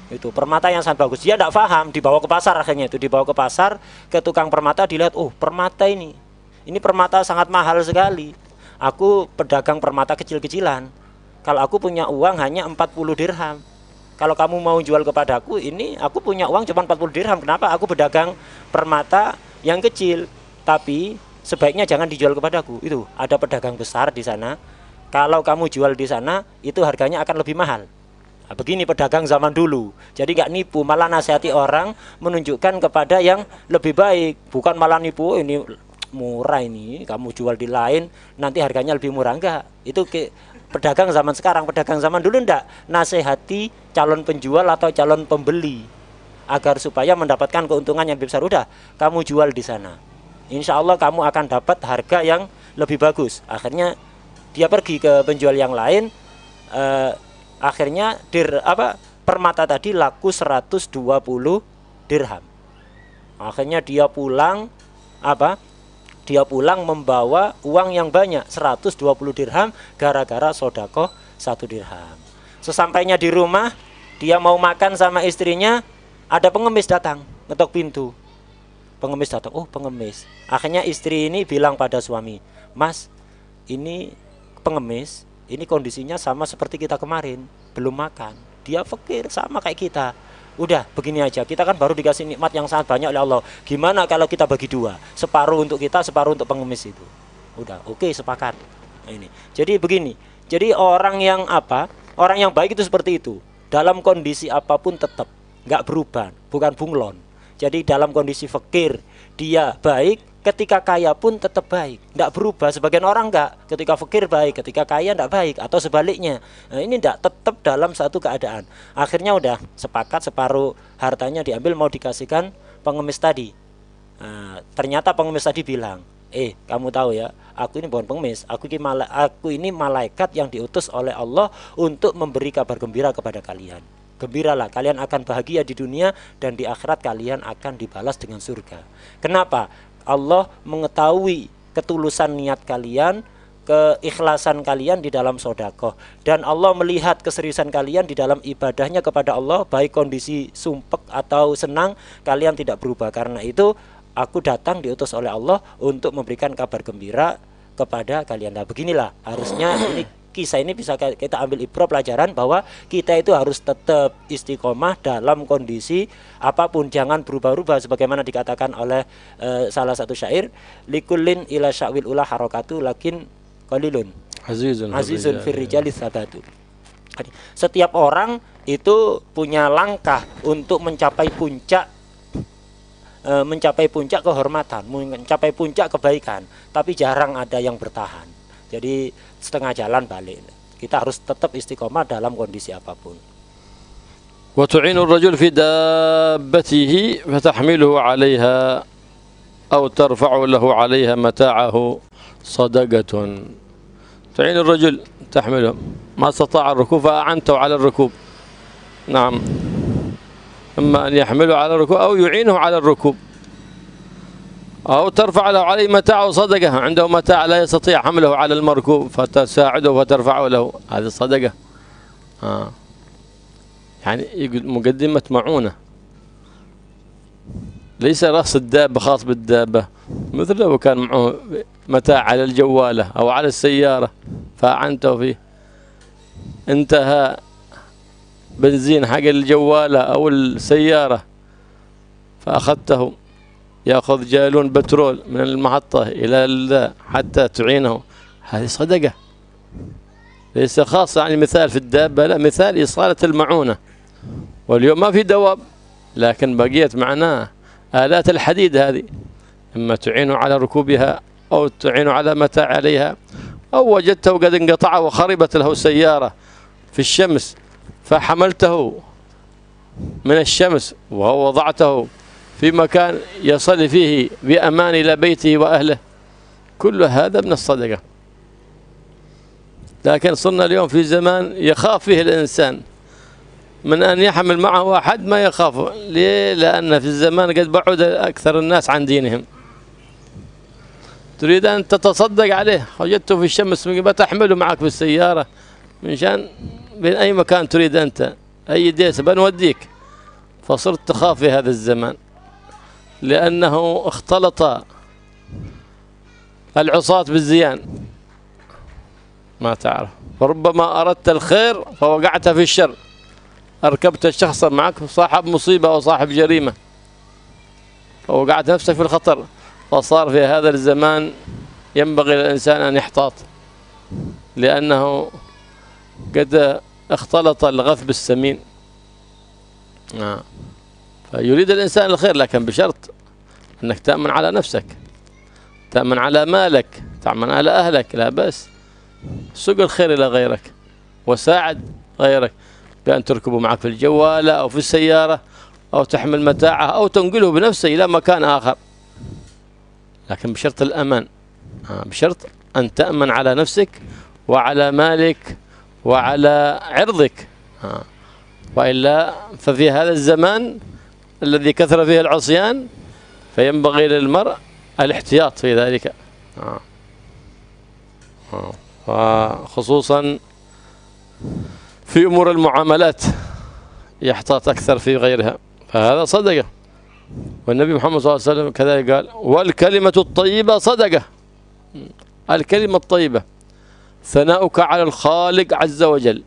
itu permata yang sangat bagus dia tidak paham dibawa ke pasar akhirnya itu dibawa ke pasar ke tukang permata dilihat oh permata ini ini permata sangat mahal sekali aku pedagang permata kecil-kecilan kalau aku punya uang hanya 40 dirham kalau kamu mau jual kepadaku ini aku punya uang cuma 40 dirham kenapa aku pedagang permata yang kecil tapi sebaiknya jangan dijual kepadaku itu ada pedagang besar di sana kalau kamu jual di sana itu harganya akan lebih mahal Nah, begini pedagang zaman dulu. Jadi nggak nipu, malah nasihati orang menunjukkan kepada yang lebih baik, bukan malah nipu oh, ini murah ini, kamu jual di lain nanti harganya lebih murah enggak. Itu ke pedagang zaman sekarang, pedagang zaman dulu ndak nasihati calon penjual atau calon pembeli agar supaya mendapatkan keuntungan yang lebih besar. Udah, kamu jual di sana. Insya Allah kamu akan dapat harga yang lebih bagus. Akhirnya dia pergi ke penjual yang lain, uh, akhirnya dir apa permata tadi laku 120 dirham akhirnya dia pulang apa dia pulang membawa uang yang banyak 120 dirham gara-gara sodako satu dirham sesampainya di rumah dia mau makan sama istrinya ada pengemis datang ngetok pintu pengemis datang oh pengemis akhirnya istri ini bilang pada suami mas ini pengemis ini kondisinya sama seperti kita kemarin belum makan dia fakir sama kayak kita udah begini aja kita kan baru dikasih nikmat yang sangat banyak oleh Allah gimana kalau kita bagi dua separuh untuk kita separuh untuk pengemis itu udah oke okay, sepakat nah, ini jadi begini jadi orang yang apa orang yang baik itu seperti itu dalam kondisi apapun tetap nggak berubah bukan bunglon jadi dalam kondisi fakir dia baik ketika kaya pun tetap baik, tidak berubah. Sebagian orang enggak, ketika fakir baik, ketika kaya tidak baik, atau sebaliknya. Nah, ini tidak tetap dalam satu keadaan. Akhirnya udah sepakat separuh hartanya diambil mau dikasihkan pengemis tadi. Nah, ternyata pengemis tadi bilang, eh kamu tahu ya, aku ini bukan pengemis, aku ini mala aku ini malaikat yang diutus oleh Allah untuk memberi kabar gembira kepada kalian gembiralah kalian akan bahagia di dunia dan di akhirat kalian akan dibalas dengan surga. Kenapa? Allah mengetahui ketulusan niat kalian keikhlasan kalian di dalam sodako dan Allah melihat keseriusan kalian di dalam ibadahnya kepada Allah baik kondisi sumpek atau senang kalian tidak berubah karena itu aku datang diutus oleh Allah untuk memberikan kabar gembira kepada kalian nah beginilah harusnya ini kisah ini bisa kita ambil ibro pelajaran bahwa kita itu harus tetap istiqomah dalam kondisi apapun jangan berubah-ubah sebagaimana dikatakan oleh e, salah satu syair likulin ila syawil ulah harokatu lakin kolilun azizun azizun firrijali sabatu setiap orang itu punya langkah untuk mencapai puncak e, mencapai puncak kehormatan, mencapai puncak kebaikan, tapi jarang ada yang bertahan. Jadi setengah jalan balik. Kita harus tetap istiqomah dalam kondisi apapun. وتعين الرجل في دابته فتحمله عليها أو ترفع له عليها متاعه صدقة تعين الرجل تحمله ما استطاع الركوب فأعنته على الركوب نعم إما أن يحمله على الركوب أو يعينه على الركوب أو ترفع له عليه متاع صدقة عنده متاع لا يستطيع حمله على المركوب فتساعده وترفعه له هذه الصدقة آه. يعني مقدمة معونة ليس رأس الدابة خاص بالدابة مثل لو كان معه متاع على الجوالة أو على السيارة فأعنته فيه انتهى بنزين حق الجوالة أو السيارة فأخذته ياخذ جالون بترول من المحطه الى حتى تعينه هذه صدقه ليس خاصه يعني مثال في الدابه لا مثال اصاله المعونه واليوم ما في دواب لكن بقيت معناه الات الحديد هذه اما تعين على ركوبها او تعين على متاع عليها او وجدته قد انقطع وخربت له سياره في الشمس فحملته من الشمس ووضعته في مكان يصلي فيه بأمان إلى بيته وأهله كل هذا من الصدقة لكن صرنا اليوم في زمان يخاف فيه الإنسان من أن يحمل معه أحد ما يخافه ليه؟ لأن في الزمان قد بعد أكثر الناس عن دينهم تريد أن تتصدق عليه وجدته في الشمس تحمله معك في السيارة من شان بين أي مكان تريد أنت أي ديس بنوديك فصرت تخاف في هذا الزمان لأنه اختلط العصاة بالزيان ما تعرف وربما أردت الخير فوقعت في الشر أركبت الشخص معك صاحب مصيبة أو صاحب جريمة فوقعت نفسك في الخطر فصار في هذا الزمان ينبغي للإنسان أن يحتاط لأنه قد اختلط الغث بالسمين نعم يريد الإنسان الخير لكن بشرط أنك تأمن على نفسك تأمن على مالك تأمن على أهلك لا بأس سوق الخير إلى غيرك وساعد غيرك بأن تركبه معك في الجوالة أو في السيارة أو تحمل متاعه أو تنقله بنفسه إلى مكان آخر لكن بشرط الأمان آه، بشرط أن تأمن على نفسك وعلى مالك وعلى عرضك آه، وإلا ففي هذا الزمان الذي كثر فيه العصيان فينبغي للمرء الاحتياط في ذلك آه. آه. وخصوصا في أمور المعاملات يحتاط أكثر في غيرها فهذا صدقة والنبي محمد صلى الله عليه وسلم كذلك قال والكلمة الطيبة صدقة الكلمة الطيبة ثناؤك على الخالق عز وجل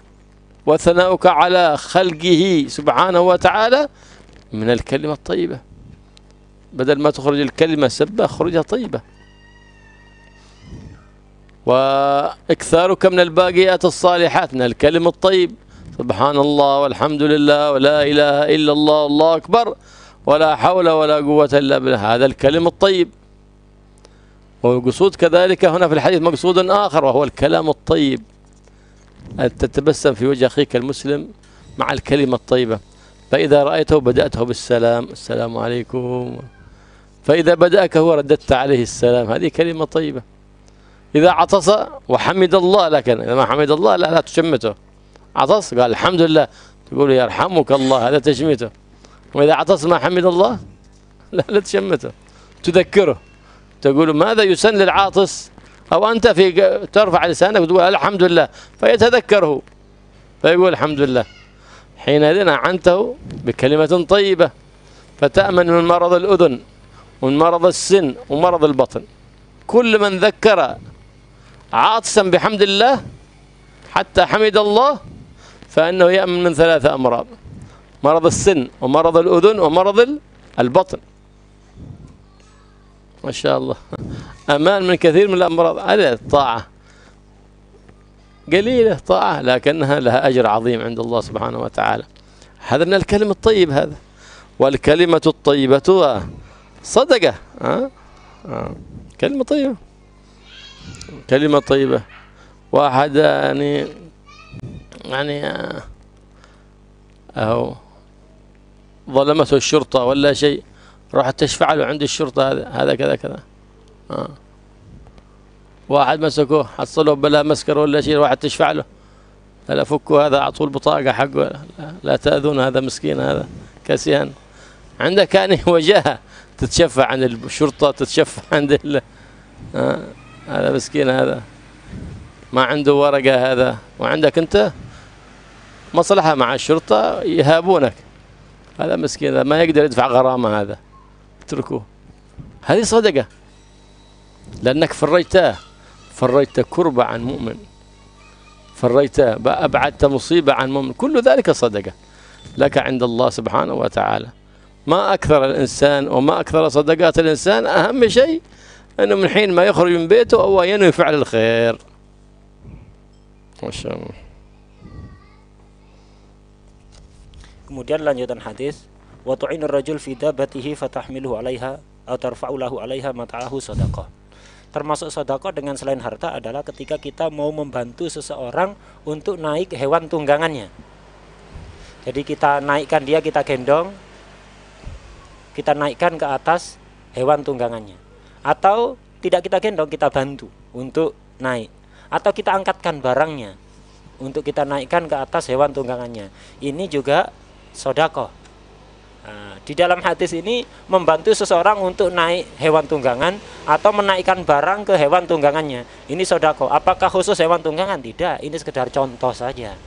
وثناؤك على خلقه سبحانه وتعالى من الكلمة الطيبة بدل ما تخرج الكلمة سبة اخرجها طيبة وإكثارك من الباقيات الصالحات من الكلم الطيب سبحان الله والحمد لله ولا إله إلا الله الله أكبر ولا حول ولا قوة إلا بالله هذا الكلم الطيب والقصود كذلك هنا في الحديث مقصود آخر وهو الكلام الطيب أن تتبسم في وجه أخيك المسلم مع الكلمة الطيبة فإذا رأيته بدأته بالسلام السلام عليكم فإذا بدأك هو رددت عليه السلام هذه كلمة طيبة إذا عطس وحمد الله لك إذا ما حمد الله لا لا تشمته عطس قال الحمد لله تقول يرحمك الله هذا تشميته وإذا عطس ما حمد الله لا لا تشمته تذكره تقول ماذا يسن للعاطس أو أنت في ترفع لسانك وتقول الحمد لله فيتذكره فيقول الحمد لله حينئذ أعنته بكلمة طيبة فتأمن من مرض الأذن ومن مرض السن ومرض البطن كل من ذكر عاطسا بحمد الله حتى حمد الله فإنه يأمن من ثلاثة أمراض مرض السن ومرض الأذن ومرض البطن ما شاء الله أمان من كثير من الأمراض على الطاعة قليلة طاعة لكنها لها أجر عظيم عند الله سبحانه وتعالى هذا من الكلم الطيب هذا والكلمة الطيبة صدقة أه؟ أه. كلمة طيبة كلمة طيبة واحد يعني يعني آه، أهو ظلمته الشرطة ولا شيء راح تشفع له عند الشرطة هذا هذا كذا كذا آه. واحد مسكوه حصلوه بلا مسكر ولا شيء واحد تشفع له لا فكوا هذا اعطوا البطاقه حقه لا تاذون هذا مسكين هذا كسيان عندك كان يعني وجاهه تتشفع عن الشرطه تتشفع عند ال... آه هذا مسكين هذا ما عنده ورقه هذا وعندك انت مصلحه مع الشرطه يهابونك هذا مسكين ما يقدر يدفع غرامه هذا اتركوه هذه صدقه لانك فرجته فريت كربة عن مؤمن فريت أبعدت مصيبة عن مؤمن كل ذلك صدقة لك عند الله سبحانه وتعالى ما أكثر الإنسان وما أكثر صدقات الإنسان أهم شيء أنه من حين ما يخرج من بيته هو ينوي فعل الخير ما شاء الله Kemudian lanjutan hadis wa tu'inur rajul fi dabatihi fatahmiluhu 'alaiha ترفع له lahu 'alaiha mata'ahu sadaqah termasuk sodako dengan selain harta adalah ketika kita mau membantu seseorang untuk naik hewan tunggangannya. Jadi kita naikkan dia, kita gendong, kita naikkan ke atas hewan tunggangannya. Atau tidak kita gendong, kita bantu untuk naik. Atau kita angkatkan barangnya untuk kita naikkan ke atas hewan tunggangannya. Ini juga sodako. Nah, di dalam hadis ini membantu seseorang untuk naik hewan tunggangan atau menaikkan barang ke hewan tunggangannya. Ini sodako. Apakah khusus hewan tunggangan? Tidak. Ini sekedar contoh saja.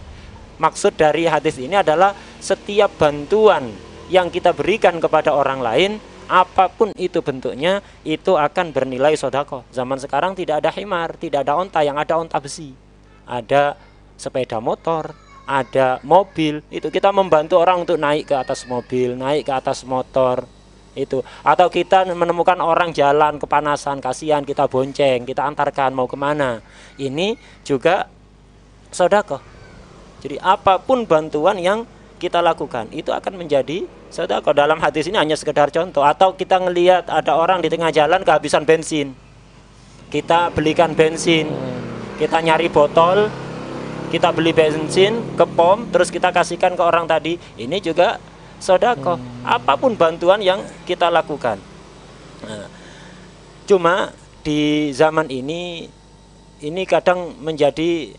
Maksud dari hadis ini adalah setiap bantuan yang kita berikan kepada orang lain, apapun itu bentuknya, itu akan bernilai sodako. Zaman sekarang tidak ada himar, tidak ada onta, yang ada onta besi, ada sepeda motor, ada mobil itu kita membantu orang untuk naik ke atas mobil naik ke atas motor itu atau kita menemukan orang jalan kepanasan kasihan kita bonceng kita antarkan mau kemana ini juga sodako jadi apapun bantuan yang kita lakukan itu akan menjadi sodako dalam hadis ini hanya sekedar contoh atau kita ngelihat ada orang di tengah jalan kehabisan bensin kita belikan bensin kita nyari botol kita beli bensin ke pom terus kita kasihkan ke orang tadi ini juga sodako hmm. apapun bantuan yang kita lakukan nah, cuma di zaman ini ini kadang menjadi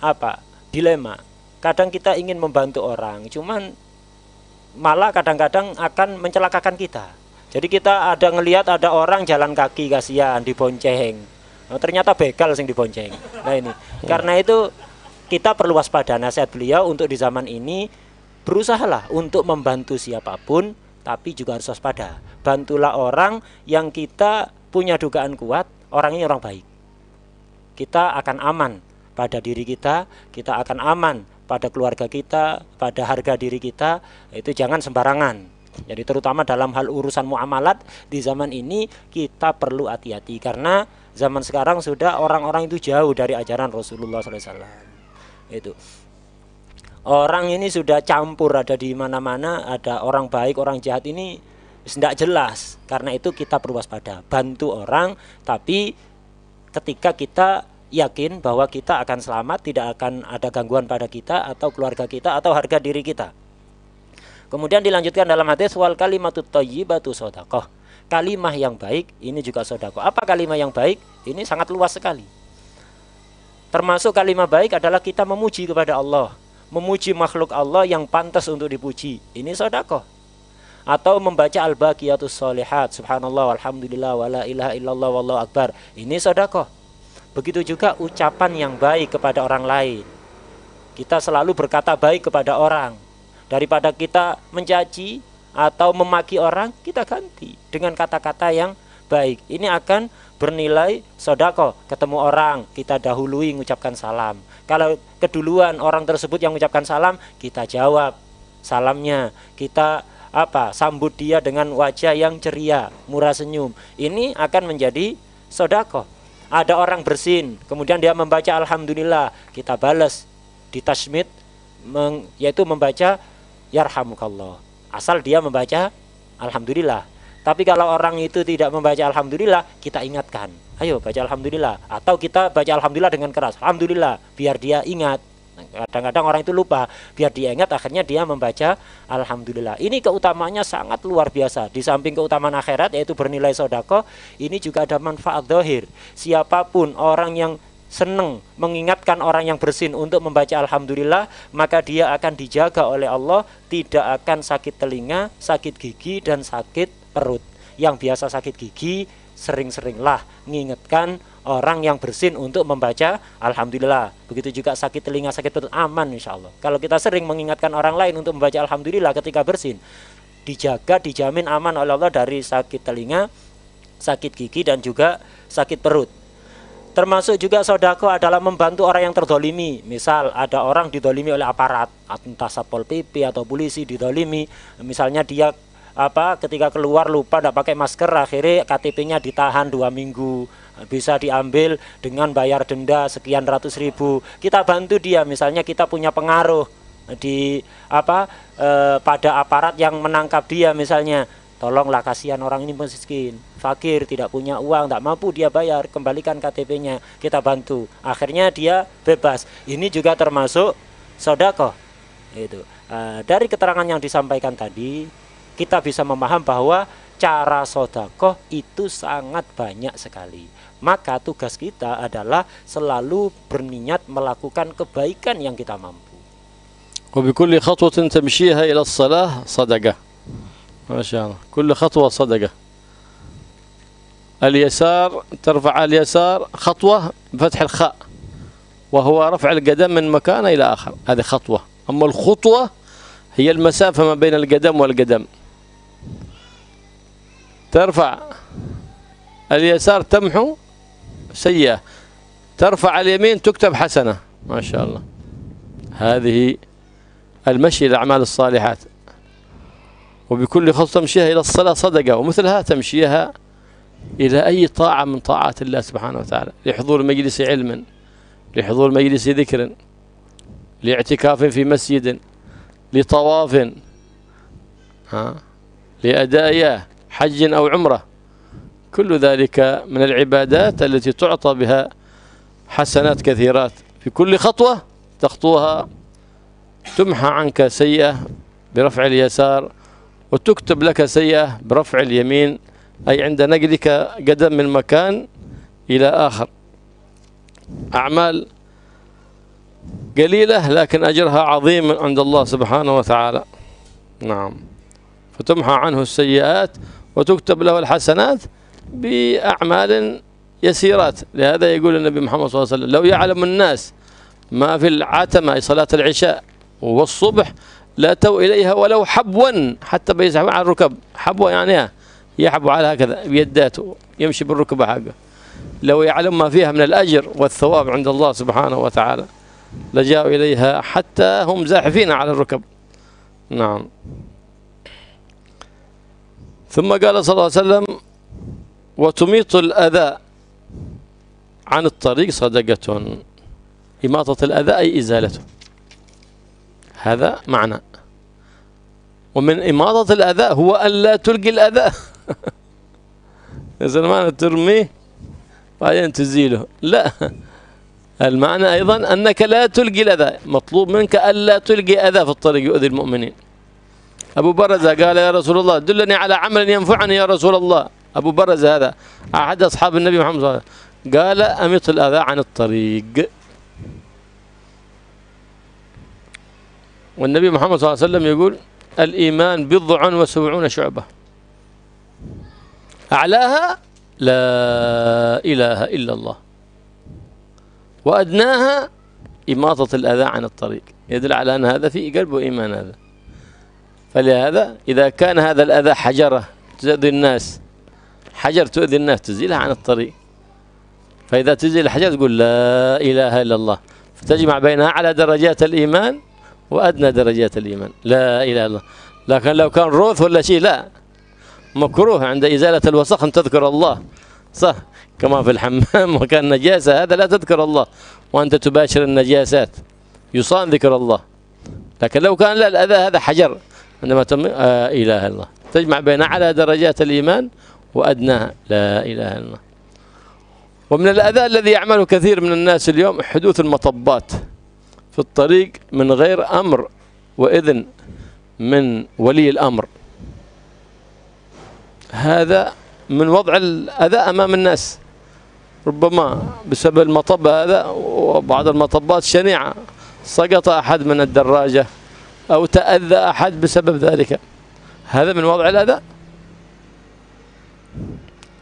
apa dilema kadang kita ingin membantu orang cuman malah kadang-kadang akan mencelakakan kita jadi kita ada ngelihat ada orang jalan kaki kasihan dibonceng nah, ternyata begal sing dibonceng nah ini hmm. karena itu kita perlu waspada nasihat beliau untuk di zaman ini berusahalah untuk membantu siapapun tapi juga harus waspada bantulah orang yang kita punya dugaan kuat orang orangnya orang baik kita akan aman pada diri kita kita akan aman pada keluarga kita pada harga diri kita itu jangan sembarangan jadi terutama dalam hal urusan muamalat di zaman ini kita perlu hati-hati karena zaman sekarang sudah orang-orang itu jauh dari ajaran Rasulullah SAW itu orang ini sudah campur ada di mana-mana ada orang baik orang jahat ini tidak jelas karena itu kita perlu waspada bantu orang tapi ketika kita yakin bahwa kita akan selamat tidak akan ada gangguan pada kita atau keluarga kita atau harga diri kita kemudian dilanjutkan dalam hadis wal kalimatut thayyibatu sodakoh kalimah yang baik ini juga sodako apa kalimah yang baik ini sangat luas sekali Termasuk kalimat baik adalah kita memuji kepada Allah, memuji makhluk Allah yang pantas untuk dipuji. Ini sodakoh. Atau membaca al-baqiyatus salihat subhanallah, alhamdulillah, wala ilaha illallah, wallahu akbar. Ini sodakoh. Begitu juga ucapan yang baik kepada orang lain. Kita selalu berkata baik kepada orang. Daripada kita mencaci atau memaki orang, kita ganti dengan kata-kata yang baik. Ini akan bernilai sodako ketemu orang kita dahului mengucapkan salam kalau keduluan orang tersebut yang mengucapkan salam kita jawab salamnya kita apa sambut dia dengan wajah yang ceria murah senyum ini akan menjadi sodako ada orang bersin kemudian dia membaca alhamdulillah kita balas di tasmid yaitu membaca yarhamukallah asal dia membaca alhamdulillah tapi kalau orang itu tidak membaca alhamdulillah, kita ingatkan. Ayo baca alhamdulillah atau kita baca alhamdulillah dengan keras. Alhamdulillah biar dia ingat. Kadang-kadang orang itu lupa, biar dia ingat akhirnya dia membaca alhamdulillah. Ini keutamanya sangat luar biasa. Di samping keutamaan akhirat yaitu bernilai sodako, ini juga ada manfaat dohir. Siapapun orang yang seneng mengingatkan orang yang bersin untuk membaca alhamdulillah maka dia akan dijaga oleh Allah tidak akan sakit telinga, sakit gigi dan sakit perut. Yang biasa sakit gigi, sering-seringlah mengingatkan orang yang bersin untuk membaca Alhamdulillah. Begitu juga sakit telinga, sakit perut, aman insya Allah. Kalau kita sering mengingatkan orang lain untuk membaca Alhamdulillah ketika bersin, dijaga, dijamin aman oleh Allah dari sakit telinga, sakit gigi, dan juga sakit perut. Termasuk juga sodako adalah membantu orang yang terdolimi. Misal ada orang didolimi oleh aparat, entah satpol pp atau polisi didolimi. Misalnya dia apa ketika keluar lupa tidak pakai masker akhirnya KTP-nya ditahan dua minggu bisa diambil dengan bayar denda sekian ratus ribu kita bantu dia misalnya kita punya pengaruh di apa e, pada aparat yang menangkap dia misalnya tolonglah kasihan orang ini miskin fakir tidak punya uang tidak mampu dia bayar kembalikan KTP-nya kita bantu akhirnya dia bebas ini juga termasuk sodako itu e, dari keterangan yang disampaikan tadi kita bisa memaham bahwa cara sodakoh itu sangat banyak sekali. Maka tugas kita adalah selalu berniat melakukan kebaikan yang kita mampu. وبكل خطوة تمشيها إلى الصلاة صدقة ما شاء الله كل خطوة صدقة اليسار ترفع اليسار خطوة بفتح الخاء وهو رفع القدم من مكان إلى آخر هذه خطوة أما الخطوة هي المسافة ما بين القدم والقدم ترفع اليسار تمحو سيئة ترفع اليمين تكتب حسنة ما شاء الله هذه المشي الأعمال الصالحات وبكل خطوة تمشيها إلى الصلاة صدقة ومثلها تمشيها إلى أي طاعة من طاعات الله سبحانه وتعالى لحضور مجلس علم لحضور مجلس ذكر لاعتكاف في مسجد لطواف ها لأدائه حج أو عمرة كل ذلك من العبادات التي تعطى بها حسنات كثيرات في كل خطوة تخطوها تمحى عنك سيئة برفع اليسار وتكتب لك سيئة برفع اليمين أي عند نقلك قدم من مكان إلى آخر أعمال قليلة لكن أجرها عظيم عند الله سبحانه وتعالى نعم فتمحى عنه السيئات وتكتب له الحسنات بأعمال يسيرات لهذا يقول النبي محمد صلى الله عليه وسلم لو يعلم الناس ما في العتمة صلاة العشاء والصبح لاتوا إليها ولو حبوا حتى بيزحف على الركب حبوا يعني يحبوا على هكذا بيداته يمشي بالركبة حقه لو يعلم ما فيها من الأجر والثواب عند الله سبحانه وتعالى لجاءوا إليها حتى هم زاحفين على الركب نعم ثم قال صلى الله عليه وسلم وتميط الأذى عن الطريق صدقة إماطة الأذى أي إزالته هذا معنى ومن إماطة الأذى هو أن لا تلقي الأذى يا سلمان ترميه بعدين تزيله لا المعنى أيضا أنك لا تلقي الأذى مطلوب منك أن لا تلقي أذى في الطريق يؤذي المؤمنين أبو برزة قال يا رسول الله دلني على عمل ينفعني يا رسول الله أبو برزة هذا أحد أصحاب النبي محمد صلى الله عليه وسلم قال أمط الأذى عن الطريق والنبي محمد صلى الله عليه وسلم يقول الإيمان بضع وسبعون شعبة أعلاها لا إله إلا الله وأدناها إماطة الأذى عن الطريق يدل على أن هذا في قلبه إيمان هذا فلهذا إذا كان هذا الأذى حجرة تؤذي الناس حجر تؤذي الناس تزيلها عن الطريق فإذا تزيل الحجر تقول لا إله إلا الله فتجمع بينها على درجات الإيمان وأدنى درجات الإيمان لا إله إلا الله لكن لو كان روث ولا شيء لا مكروه عند إزالة الوسخ أن تذكر الله صح كما في الحمام وكان نجاسة هذا لا تذكر الله وأنت تباشر النجاسات يصان ذكر الله لكن لو كان لا الأذى هذا حجر عندما تم آه، لا إله إلا الله تجمع بين أعلى درجات الإيمان وأدناها لا إله إلا الله ومن الأذى الذي يعمله كثير من الناس اليوم حدوث المطبات في الطريق من غير أمر وإذن من ولي الأمر هذا من وضع الأذى أمام الناس ربما بسبب المطب هذا وبعض المطبات شنيعة سقط أحد من الدراجة أو تأذى أحد بسبب ذلك هذا من وضع الأذى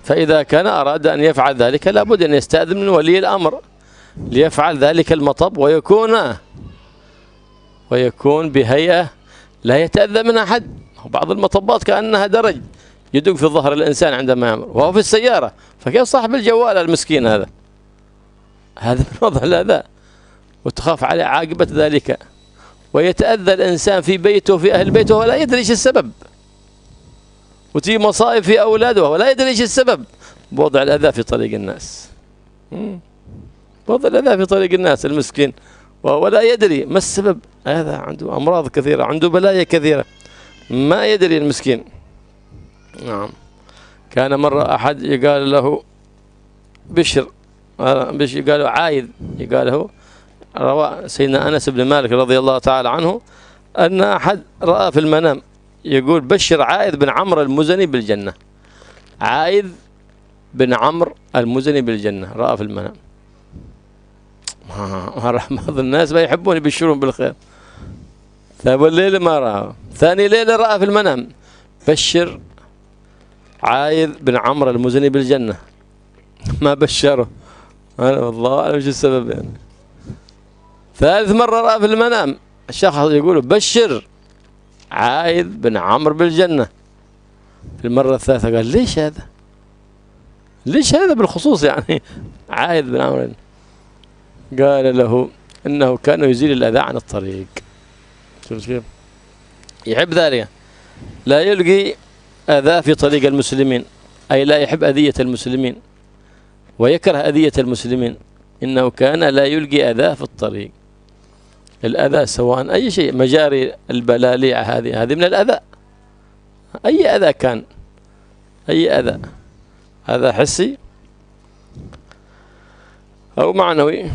فإذا كان أراد أن يفعل ذلك لابد أن يستأذن من ولي الأمر ليفعل ذلك المطب ويكون ويكون بهيئة لا يتأذى من أحد بعض المطبات كأنها درج يدق في ظهر الإنسان عندما يأمر وهو في السيارة فكيف صاحب الجوال المسكين هذا هذا من وضع الأذى وتخاف عليه عاقبة ذلك ويتأذى الإنسان في بيته في أهل بيته ولا يدري إيش السبب وتجي مصائب في أولاده ولا يدري إيش السبب بوضع الأذى في طريق الناس بوضع الأذى في طريق الناس المسكين ولا يدري ما السبب هذا عنده أمراض كثيرة عنده بلايا كثيرة ما يدري المسكين نعم كان مرة أحد يقال له بشر آه، بشر قالوا عايد يقال له روى سيدنا أنس بن مالك رضي الله تعالى عنه أن أحد رأى في المنام يقول بشر عائذ بن عمرو المزني بالجنة عائذ بن عمرو المزني بالجنة رأى في المنام بعض الناس ما يحبون يبشرون بالخير ثاني ليلة ما رأى ثاني ليلة رأى في المنام بشر عايذ بن عمرو المزني بالجنة ما بشره أنا والله أعلم شو السبب يعني ثالث مرة رأى في المنام الشخص يقول بشر عايد بن عمرو بالجنة في المرة الثالثة قال ليش هذا ليش هذا بالخصوص يعني عايد بن عمرو قال له إنه كان يزيل الأذى عن الطريق شفت كيف يحب ذلك لا يلقي أذى في طريق المسلمين أي لا يحب أذية المسلمين ويكره أذية المسلمين إنه كان لا يلقي أذى في الطريق الأذى سواء أي شيء مجاري البلاليع هذه هذه من الأذى أي أذى كان أي أذى هذا حسي أو معنوي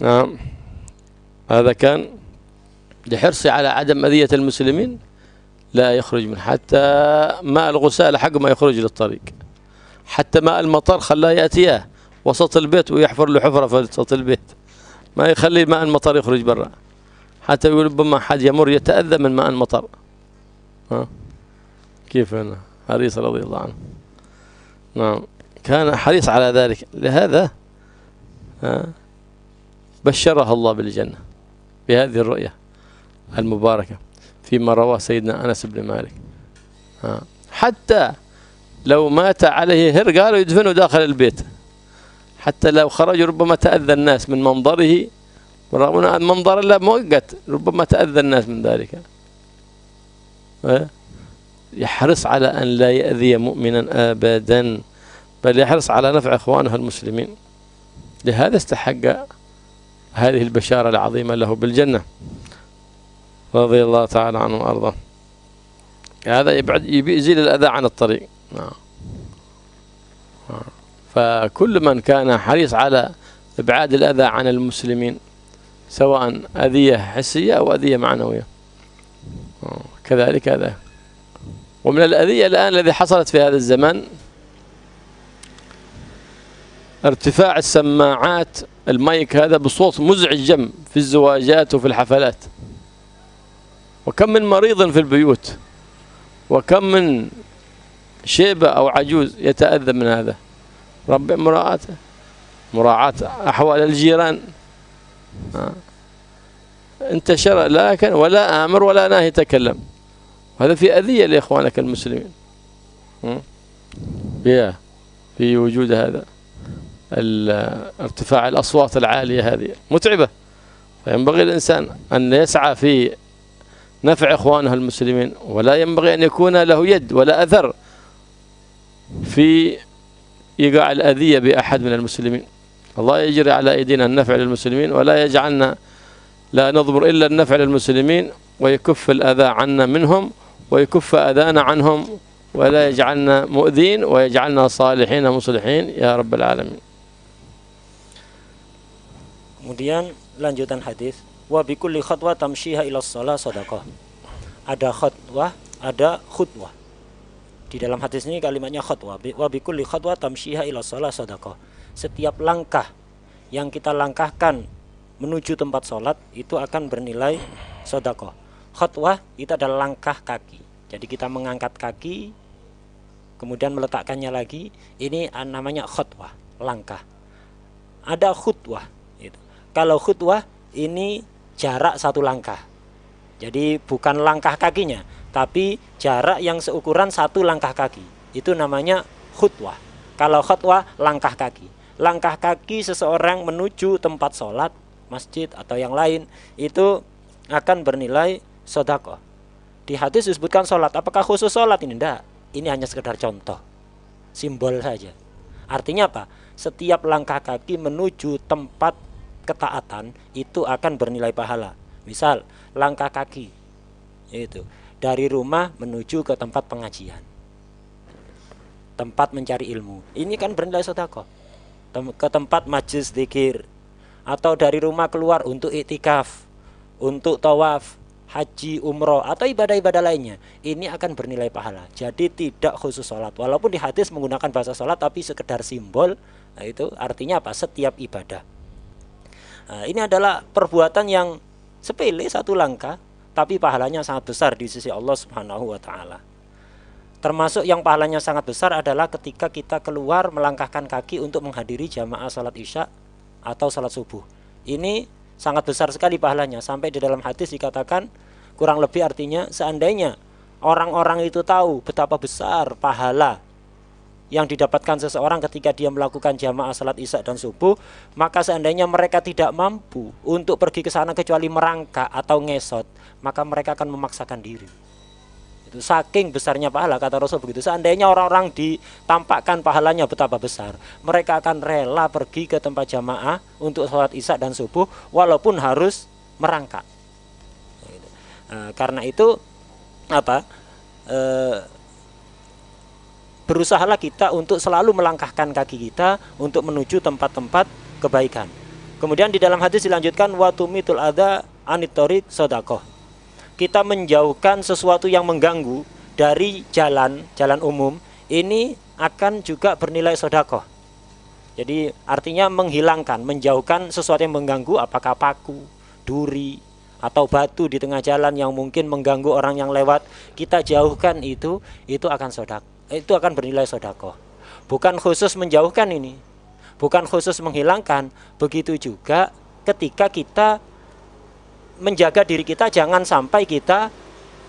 نعم هذا كان لحرصي على عدم أذية المسلمين لا يخرج من حتى ماء الغسالة حق ما يخرج للطريق حتى ماء المطر خلاه يأتيه وسط البيت ويحفر له حفرة في وسط البيت ما يخلي ماء المطر يخرج برا حتى يقول ربما حد يمر يتأذى من ماء المطر ها كيف هنا حريص رضي الله عنه نعم كان حريص على ذلك لهذا ها بشره الله بالجنة بهذه الرؤية المباركة فيما رواه سيدنا أنس بن مالك ها حتى لو مات عليه هر قالوا يدفنه داخل البيت حتى لو خرج ربما تأذى الناس من منظره رغم أن منظر الله مؤقت ربما تأذى الناس من ذلك يحرص على أن لا يأذي مؤمنا أبدا بل يحرص على نفع إخوانه المسلمين لهذا استحق هذه البشارة العظيمة له بالجنة رضي الله تعالى عنه وأرضاه هذا يبعد يزيل الأذى عن الطريق نعم فكل من كان حريص على إبعاد الأذى عن المسلمين سواء أذية حسية أو أذية معنوية كذلك هذا ومن الأذية الآن الذي حصلت في هذا الزمن ارتفاع السماعات المايك هذا بصوت مزعج جم في الزواجات وفي الحفلات وكم من مريض في البيوت وكم من شيبة أو عجوز يتأذى من هذا رب مراعاته مراعاة أحوال الجيران آه. انتشر لا كان ولا آمر ولا ناهي تكلم هذا في أذية لإخوانك المسلمين في وجود هذا ارتفاع الأصوات العالية هذه متعبة فينبغي الإنسان أن يسعى في نفع إخوانه المسلمين ولا ينبغي أن يكون له يد ولا أثر في يقع الأذية بأحد من المسلمين الله يجري على أيدينا النفع للمسلمين ولا يجعلنا لا نضمر إلا النفع للمسلمين ويكف الأذى عنا منهم ويكف أذانا عنهم ولا يجعلنا مؤذين ويجعلنا صالحين مصلحين يا رب العالمين Kemudian lanjutan hadis wa kulli khatwa tamshiha ila shalah sadaqah. Ada khatwa, ada khutwah. Di dalam hadis ini kalimatnya khotwa. wabikul bikulli khotwa tamshiha ila sholat sadaqah Setiap langkah yang kita langkahkan menuju tempat sholat itu akan bernilai sodako Khotwa itu adalah langkah kaki. Jadi kita mengangkat kaki, kemudian meletakkannya lagi. Ini ah, namanya khotwa, langkah. Ada khutwa itu Kalau khutwa ini jarak satu langkah. Jadi bukan langkah kakinya, tapi jarak yang seukuran satu langkah kaki. Itu namanya khutwah. Kalau khutwah langkah kaki. Langkah kaki seseorang menuju tempat sholat, masjid atau yang lain itu akan bernilai sodako. Di hadis disebutkan sholat. Apakah khusus sholat ini? Tidak. Ini hanya sekedar contoh. Simbol saja. Artinya apa? Setiap langkah kaki menuju tempat ketaatan itu akan bernilai pahala. Misal langkah kaki itu dari rumah menuju ke tempat pengajian tempat mencari ilmu ini kan bernilai sodako Tem ke tempat majlis dikir atau dari rumah keluar untuk itikaf untuk tawaf haji, umroh atau ibadah-ibadah lainnya ini akan bernilai pahala jadi tidak khusus sholat walaupun di hadis menggunakan bahasa sholat tapi sekedar simbol nah itu artinya apa setiap ibadah nah, ini adalah perbuatan yang sepele satu langkah tapi pahalanya sangat besar di sisi Allah Subhanahu wa taala. Termasuk yang pahalanya sangat besar adalah ketika kita keluar melangkahkan kaki untuk menghadiri jamaah salat Isya atau salat subuh. Ini sangat besar sekali pahalanya sampai di dalam hadis dikatakan kurang lebih artinya seandainya orang-orang itu tahu betapa besar pahala yang didapatkan seseorang ketika dia melakukan jamaah salat isya dan subuh maka seandainya mereka tidak mampu untuk pergi ke sana kecuali merangka atau ngesot maka mereka akan memaksakan diri itu saking besarnya pahala kata Rasul begitu seandainya orang-orang ditampakkan pahalanya betapa besar mereka akan rela pergi ke tempat jamaah untuk salat isya dan subuh walaupun harus merangka nah, nah, karena itu apa eh, berusahalah kita untuk selalu melangkahkan kaki kita untuk menuju tempat-tempat kebaikan. Kemudian di dalam hadis dilanjutkan watumitul ada anitorik sodakoh. Kita menjauhkan sesuatu yang mengganggu dari jalan jalan umum ini akan juga bernilai sodakoh. Jadi artinya menghilangkan, menjauhkan sesuatu yang mengganggu apakah paku, duri, atau batu di tengah jalan yang mungkin mengganggu orang yang lewat, kita jauhkan itu, itu akan sodak itu akan bernilai sodako. Bukan khusus menjauhkan ini, bukan khusus menghilangkan. Begitu juga ketika kita menjaga diri kita jangan sampai kita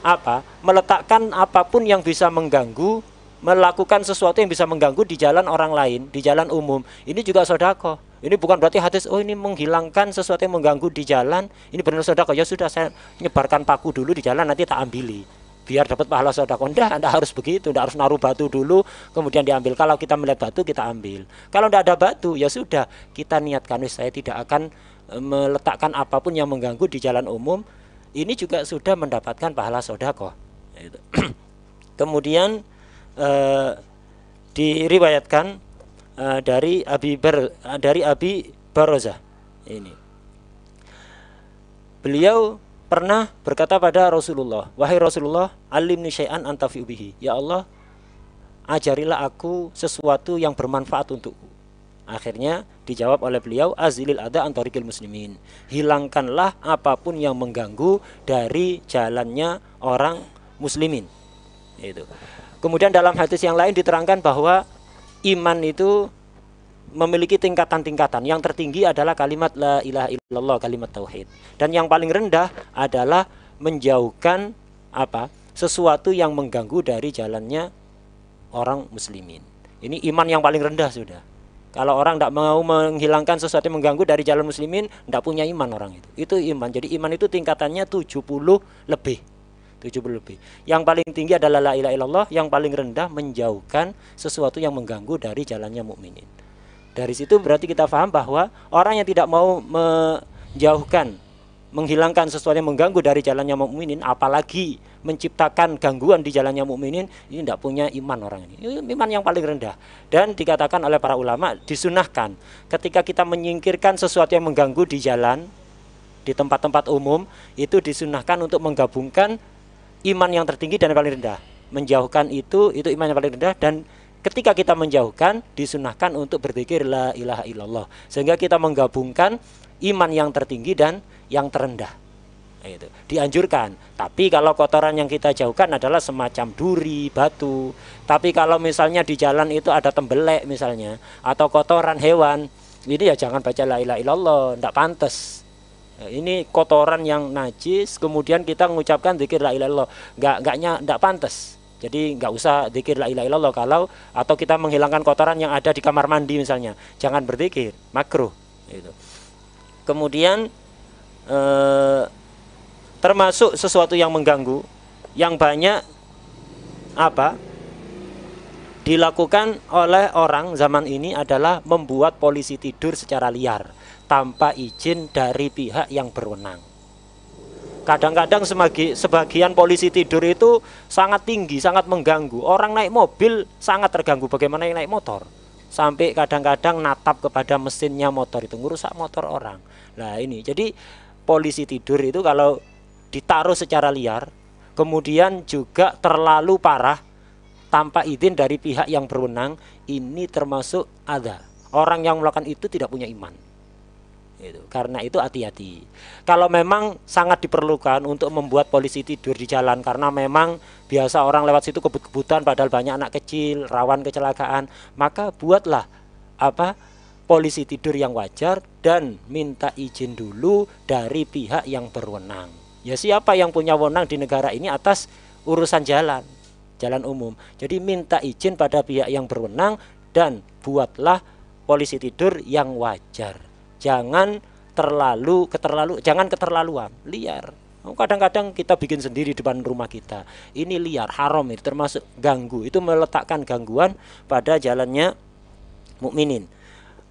apa meletakkan apapun yang bisa mengganggu melakukan sesuatu yang bisa mengganggu di jalan orang lain di jalan umum ini juga sodako ini bukan berarti hadis oh ini menghilangkan sesuatu yang mengganggu di jalan ini benar sodako ya sudah saya nyebarkan paku dulu di jalan nanti tak ambili biar dapat pahala sodako kondah anda harus begitu anda harus naruh batu dulu kemudian diambil kalau kita melihat batu kita ambil kalau tidak ada batu ya sudah kita niatkan saya tidak akan e, meletakkan apapun yang mengganggu di jalan umum ini juga sudah mendapatkan pahala sodako kemudian eh, diriwayatkan eh, dari Abi Bar, e, dari Abi Baroza ini beliau pernah berkata pada Rasulullah, "Wahai Rasulullah, alimni syai'an antafi bihi." Ya Allah, ajarilah aku sesuatu yang bermanfaat untukku. Akhirnya dijawab oleh beliau azilil ada antarikil muslimin. Hilangkanlah apapun yang mengganggu dari jalannya orang muslimin. Itu. Kemudian dalam hadis yang lain diterangkan bahwa iman itu memiliki tingkatan-tingkatan. Yang tertinggi adalah kalimat la ilaha illallah, kalimat tauhid. Dan yang paling rendah adalah menjauhkan apa? sesuatu yang mengganggu dari jalannya orang muslimin. Ini iman yang paling rendah sudah. Kalau orang tidak mau menghilangkan sesuatu yang mengganggu dari jalan muslimin, tidak punya iman orang itu. Itu iman. Jadi iman itu tingkatannya 70 lebih. 70 lebih. Yang paling tinggi adalah la ilaha illallah, yang paling rendah menjauhkan sesuatu yang mengganggu dari jalannya mukminin. Dari situ berarti kita paham bahwa orang yang tidak mau menjauhkan, menghilangkan sesuatu yang mengganggu dari jalannya mukminin, apalagi menciptakan gangguan di jalannya mukminin, ini tidak punya iman orang ini. Ini iman yang paling rendah. Dan dikatakan oleh para ulama disunahkan ketika kita menyingkirkan sesuatu yang mengganggu di jalan di tempat-tempat umum itu disunahkan untuk menggabungkan iman yang tertinggi dan yang paling rendah menjauhkan itu itu iman yang paling rendah dan ketika kita menjauhkan disunahkan untuk berpikir la ilaha illallah sehingga kita menggabungkan iman yang tertinggi dan yang terendah itu dianjurkan tapi kalau kotoran yang kita jauhkan adalah semacam duri batu tapi kalau misalnya di jalan itu ada tembelek misalnya atau kotoran hewan ini ya jangan baca la ilaha illallah tidak pantas nah, ini kotoran yang najis kemudian kita mengucapkan zikir la ilaha illallah nggak nggaknya tidak pantas jadi nggak usah dikir la ilaha illallah kalau atau kita menghilangkan kotoran yang ada di kamar mandi misalnya. Jangan berzikir, makruh gitu. Kemudian eh, termasuk sesuatu yang mengganggu yang banyak apa? dilakukan oleh orang zaman ini adalah membuat polisi tidur secara liar tanpa izin dari pihak yang berwenang. Kadang-kadang sebagian polisi tidur itu sangat tinggi, sangat mengganggu. Orang naik mobil sangat terganggu bagaimana yang naik motor. Sampai kadang-kadang natap kepada mesinnya motor itu ngerusak motor orang. Nah, ini. Jadi polisi tidur itu kalau ditaruh secara liar, kemudian juga terlalu parah tanpa izin dari pihak yang berwenang, ini termasuk ada. Orang yang melakukan itu tidak punya iman gitu. Karena itu hati-hati. Kalau memang sangat diperlukan untuk membuat polisi tidur di jalan karena memang biasa orang lewat situ kebut-kebutan padahal banyak anak kecil, rawan kecelakaan, maka buatlah apa polisi tidur yang wajar dan minta izin dulu dari pihak yang berwenang. Ya siapa yang punya wewenang di negara ini atas urusan jalan, jalan umum. Jadi minta izin pada pihak yang berwenang dan buatlah polisi tidur yang wajar jangan terlalu keterlalu jangan keterlaluan liar kadang-kadang kita bikin sendiri depan rumah kita ini liar haram itu termasuk ganggu itu meletakkan gangguan pada jalannya mukminin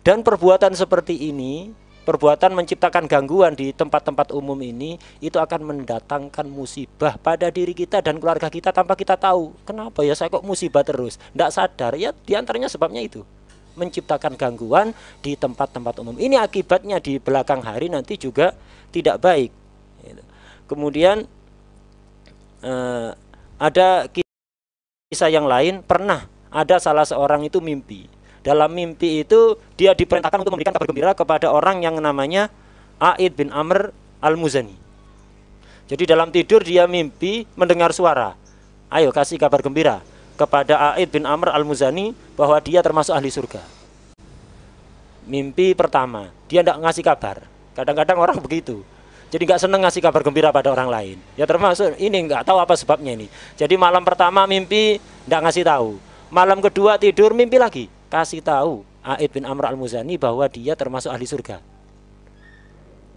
dan perbuatan seperti ini perbuatan menciptakan gangguan di tempat-tempat umum ini itu akan mendatangkan musibah pada diri kita dan keluarga kita tanpa kita tahu kenapa ya saya kok musibah terus tidak sadar ya diantaranya sebabnya itu menciptakan gangguan di tempat-tempat umum. Ini akibatnya di belakang hari nanti juga tidak baik. Gitu. Kemudian eh, ada kisah yang lain pernah ada salah seorang itu mimpi. Dalam mimpi itu dia diperintahkan untuk memberikan kabar gembira kepada orang yang namanya Aid bin Amr al-Muzani. Jadi dalam tidur dia mimpi mendengar suara. Ayo kasih kabar gembira kepada Aid bin Amr al-Muzani bahwa dia termasuk ahli surga. Mimpi pertama, dia tidak ngasih kabar. Kadang-kadang orang begitu. Jadi nggak seneng ngasih kabar gembira pada orang lain. Ya termasuk ini nggak tahu apa sebabnya ini. Jadi malam pertama mimpi nggak ngasih tahu. Malam kedua tidur mimpi lagi kasih tahu Aid bin Amr al Muzani bahwa dia termasuk ahli surga.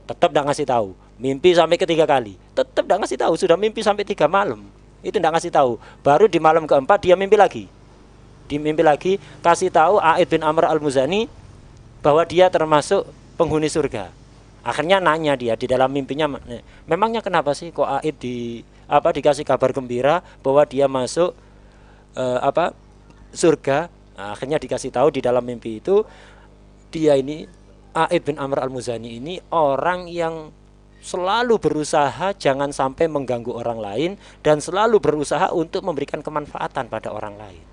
Tetap nggak ngasih tahu. Mimpi sampai ketiga kali. Tetap nggak ngasih tahu. Sudah mimpi sampai tiga malam. Itu tidak ngasih tahu. Baru di malam keempat dia mimpi lagi. Di mimpi lagi kasih tahu Aid bin Amr al-Muzani bahwa dia termasuk penghuni surga. Akhirnya nanya dia di dalam mimpinya, eh, memangnya kenapa sih kok Aid di apa dikasih kabar gembira bahwa dia masuk eh, apa surga? Nah, akhirnya dikasih tahu di dalam mimpi itu dia ini Aid bin Amr al-Muzani ini orang yang selalu berusaha jangan sampai mengganggu orang lain dan selalu berusaha untuk memberikan kemanfaatan pada orang lain.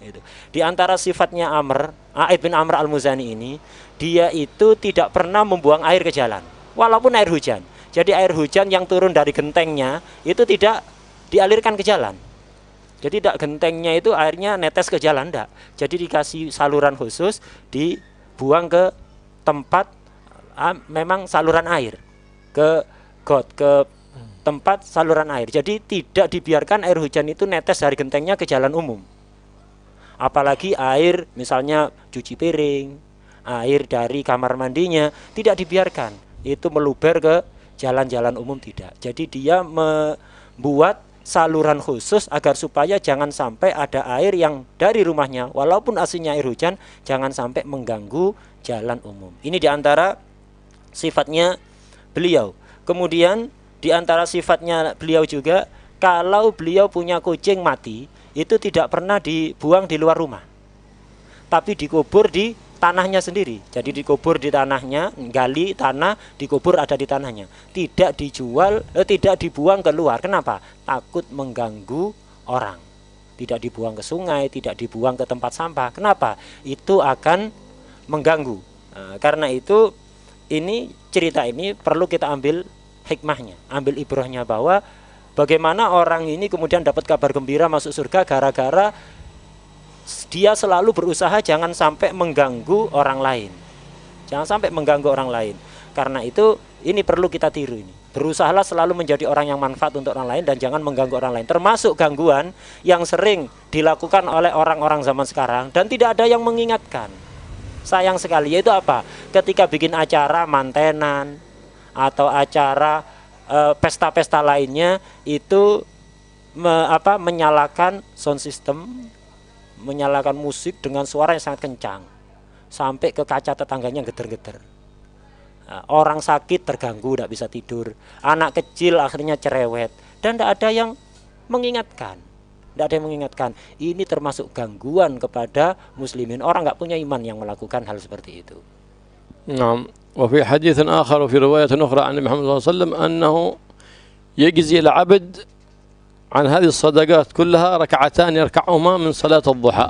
Itu. Di antara sifatnya Amr, Aid bin Amr al-Muzani ini, dia itu tidak pernah membuang air ke jalan, walaupun air hujan. Jadi air hujan yang turun dari gentengnya itu tidak dialirkan ke jalan. Jadi tidak gentengnya itu airnya netes ke jalan enggak. Jadi dikasih saluran khusus dibuang ke tempat ah, memang saluran air ke got ke tempat saluran air. Jadi tidak dibiarkan air hujan itu netes dari gentengnya ke jalan umum. Apalagi air misalnya cuci piring, air dari kamar mandinya tidak dibiarkan. Itu meluber ke jalan-jalan umum tidak. Jadi dia membuat saluran khusus agar supaya jangan sampai ada air yang dari rumahnya walaupun aslinya air hujan jangan sampai mengganggu jalan umum. Ini diantara sifatnya beliau. Kemudian di antara sifatnya beliau juga kalau beliau punya kucing mati itu tidak pernah dibuang di luar rumah. Tapi dikubur di tanahnya sendiri. Jadi dikubur di tanahnya, gali tanah, dikubur ada di tanahnya. Tidak dijual, eh, tidak dibuang keluar. Kenapa? Takut mengganggu orang. Tidak dibuang ke sungai, tidak dibuang ke tempat sampah. Kenapa? Itu akan mengganggu. Nah, karena itu ini cerita ini perlu kita ambil hikmahnya, ambil ibrahnya bahwa bagaimana orang ini kemudian dapat kabar gembira masuk surga gara-gara dia selalu berusaha jangan sampai mengganggu orang lain. Jangan sampai mengganggu orang lain. Karena itu ini perlu kita tiru ini. Berusahalah selalu menjadi orang yang manfaat untuk orang lain dan jangan mengganggu orang lain. Termasuk gangguan yang sering dilakukan oleh orang-orang zaman sekarang dan tidak ada yang mengingatkan sayang sekali yaitu apa ketika bikin acara mantenan atau acara eh, pesta-pesta lainnya itu me, apa menyalakan sound system menyalakan musik dengan suara yang sangat kencang sampai ke kaca tetangganya geter-geter nah, orang sakit terganggu tidak bisa tidur anak kecil akhirnya cerewet dan tidak ada yang mengingatkan tidak ada yang mengingatkan ini termasuk gangguan kepada muslimin orang nggak punya iman yang melakukan hal seperti itu نعم وفي حديث آخر وفي رواية أخرى عن محمد صلى الله عليه وسلم أنه يجزي العبد عن هذه الصدقات كلها ركعتان يركعهما من صلاة الضحى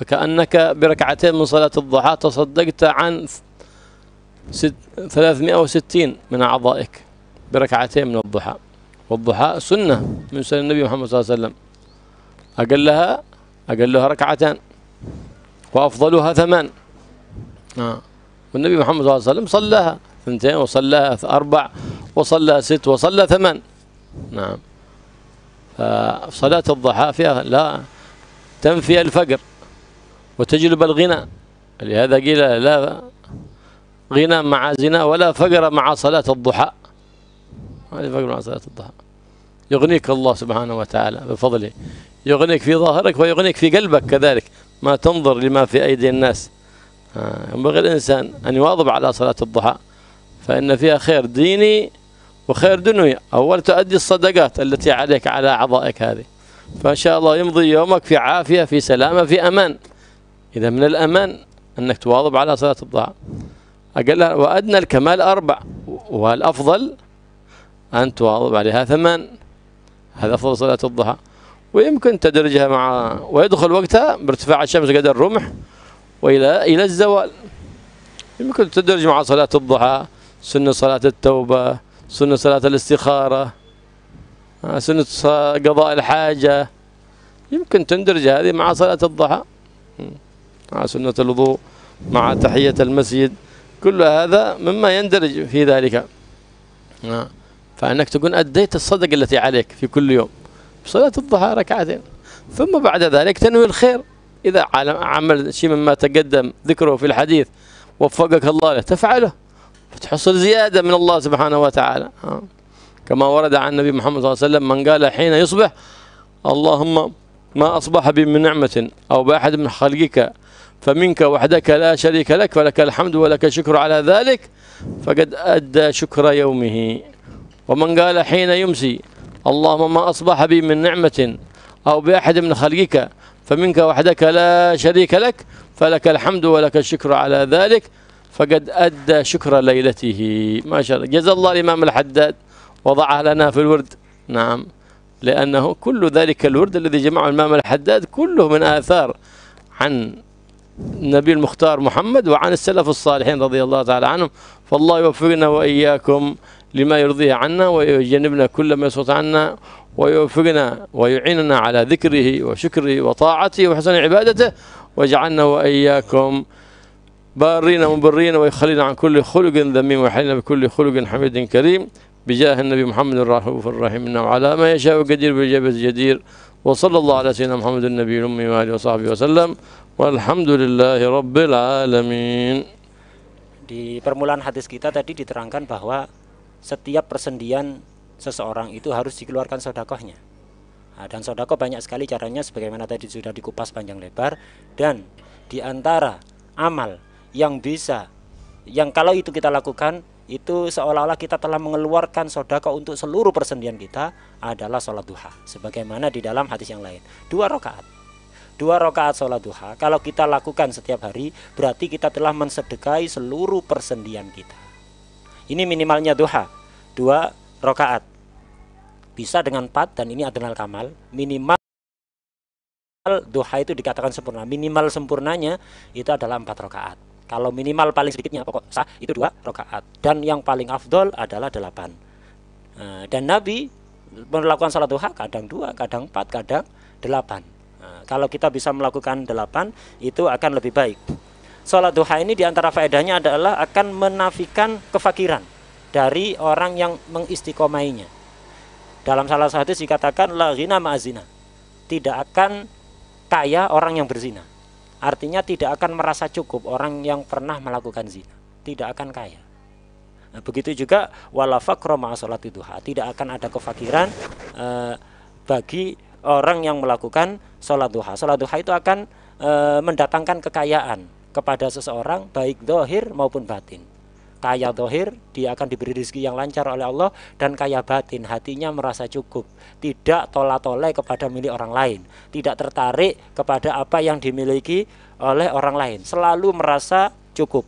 فكأنك بركعتين من صلاة الضحى تصدقت عن 360 من أعضائك بركعتين من الضحى والضحى سنة من سنة النبي محمد صلى الله عليه وسلم أقلها أقلها ركعتان وأفضلها ثمان آه. والنبي محمد صلى الله عليه وسلم صلاها اثنتين وصلاها أربع وصلى ست وصلى ثمان نعم فصلاة الضحى فيها لا تنفي الفقر وتجلب الغنى لهذا قيل لا غنى مع زنا ولا فقر مع صلاة الضحى هذه فقر مع صلاة الضحى يغنيك الله سبحانه وتعالى بفضله يغنيك في ظاهرك ويغنيك في قلبك كذلك ما تنظر لما في أيدي الناس آه، ينبغي الإنسان أن يواظب على صلاة الضحى فإن فيها خير ديني وخير دنيوي أول تؤدي الصدقات التي عليك على أعضائك هذه فإن شاء الله يمضي يومك في عافية في سلامة في أمان إذا من الأمان أنك تواظب على صلاة الضحى أقل وأدنى الكمال أربع والأفضل أن تواظب عليها ثمان هذا أفضل صلاة الضحى ويمكن تدرجها مع ويدخل وقتها بارتفاع الشمس قدر الرمح وإلى إلى الزوال يمكن تدرج مع صلاة الضحى سنة صلاة التوبة سنة صلاة الاستخارة آه، سنة قضاء الحاجة يمكن تندرج هذه مع صلاة الضحى مع سنة الوضوء مع تحية المسجد كل هذا مما يندرج في ذلك نعم فأنك تكون أديت الصدقة التي عليك في كل يوم صلاة الضحى ركعتين ثم بعد ذلك تنوي الخير إذا عمل شيء مما تقدم ذكره في الحديث وفقك الله له تفعله فتحصل زيادة من الله سبحانه وتعالى آه. كما ورد عن النبي محمد صلى الله عليه وسلم من قال حين يصبح اللهم ما أصبح بي من نعمة أو بأحد من خلقك فمنك وحدك لا شريك لك ولك الحمد ولك الشكر على ذلك فقد أدى شكر يومه ومن قال حين يمسي اللهم ما أصبح بي من نعمة أو بأحد من خلقك فمنك وحدك لا شريك لك فلك الحمد ولك الشكر على ذلك فقد أدى شكر ليلته ما شاء الله جزا الله الإمام الحداد وضعها لنا في الورد نعم لأنه كل ذلك الورد الذي جمعه الإمام الحداد كله من آثار عن النبي المختار محمد وعن السلف الصالحين رضي الله تعالى عنهم فالله يوفقنا وإياكم لما يرضيه عنا ويجنبنا كل ما يسقط عنا ويوفقنا ويعيننا على ذكره وشكره وطاعته وحسن عبادته واجعلنا وإياكم بارين مبرين ويخلينا عن كل خلق ذميم ويحلينا بكل خلق حميد كريم بجاه النبي محمد الرحوف الرحيم إنه على ما يشاء قدير بالإجابة الجدير وصلى الله على سيدنا محمد النبي الأمي وآله وصحبه وسلم والحمد لله رب العالمين Di permulaan hadis kita tadi diterangkan bahwa setiap persendian seseorang itu harus dikeluarkan sodakohnya nah, dan sodakoh banyak sekali caranya sebagaimana tadi sudah dikupas panjang lebar dan diantara amal yang bisa yang kalau itu kita lakukan itu seolah-olah kita telah mengeluarkan sodako untuk seluruh persendian kita adalah sholat duha sebagaimana di dalam hadis yang lain dua rakaat dua rakaat sholat duha kalau kita lakukan setiap hari berarti kita telah mensedekai seluruh persendian kita ini minimalnya duha, dua rokaat. Bisa dengan empat dan ini adonan kamal. Minimal duha itu dikatakan sempurna. Minimal sempurnanya itu adalah empat rokaat. Kalau minimal paling sedikitnya pokok sah itu dua rokaat dan yang paling afdol adalah delapan. Eh, dan Nabi melakukan salat duha kadang dua, kadang empat, kadang delapan. Eh, kalau kita bisa melakukan delapan itu akan lebih baik sholat duha ini diantara faedahnya adalah akan menafikan kefakiran dari orang yang mengistiqomainya. Dalam salah satu dikatakan la ghina ma'azina. Tidak akan kaya orang yang berzina. Artinya tidak akan merasa cukup orang yang pernah melakukan zina. Tidak akan kaya. Nah, begitu juga wala faqra ma'asolat duha. Tidak akan ada kefakiran eh, bagi orang yang melakukan sholat duha. Sholat duha itu akan e, mendatangkan kekayaan kepada seseorang baik dohir maupun batin kaya dohir dia akan diberi rezeki yang lancar oleh Allah dan kaya batin hatinya merasa cukup tidak tola tole kepada milik orang lain tidak tertarik kepada apa yang dimiliki oleh orang lain selalu merasa cukup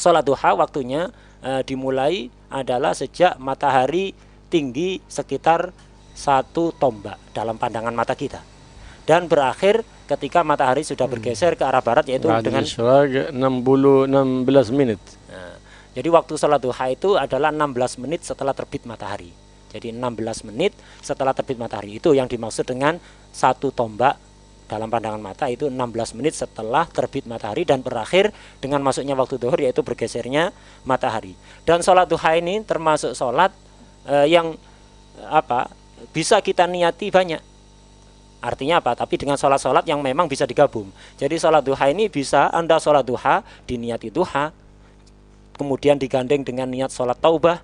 sholat duha waktunya e, dimulai adalah sejak matahari tinggi sekitar satu tombak dalam pandangan mata kita dan berakhir ketika matahari sudah hmm. bergeser ke arah barat yaitu Ba'd dengan 16 menit. Nah, jadi waktu sholat duha itu adalah 16 menit setelah terbit matahari. Jadi 16 menit setelah terbit matahari itu yang dimaksud dengan satu tombak dalam pandangan mata itu 16 menit setelah terbit matahari dan berakhir dengan masuknya waktu duhur yaitu bergesernya matahari. Dan sholat duha ini termasuk sholat eh, yang apa bisa kita niati banyak Artinya apa? Tapi dengan sholat-sholat yang memang bisa digabung. Jadi sholat duha ini bisa Anda sholat duha diniati duha, kemudian digandeng dengan niat sholat taubah,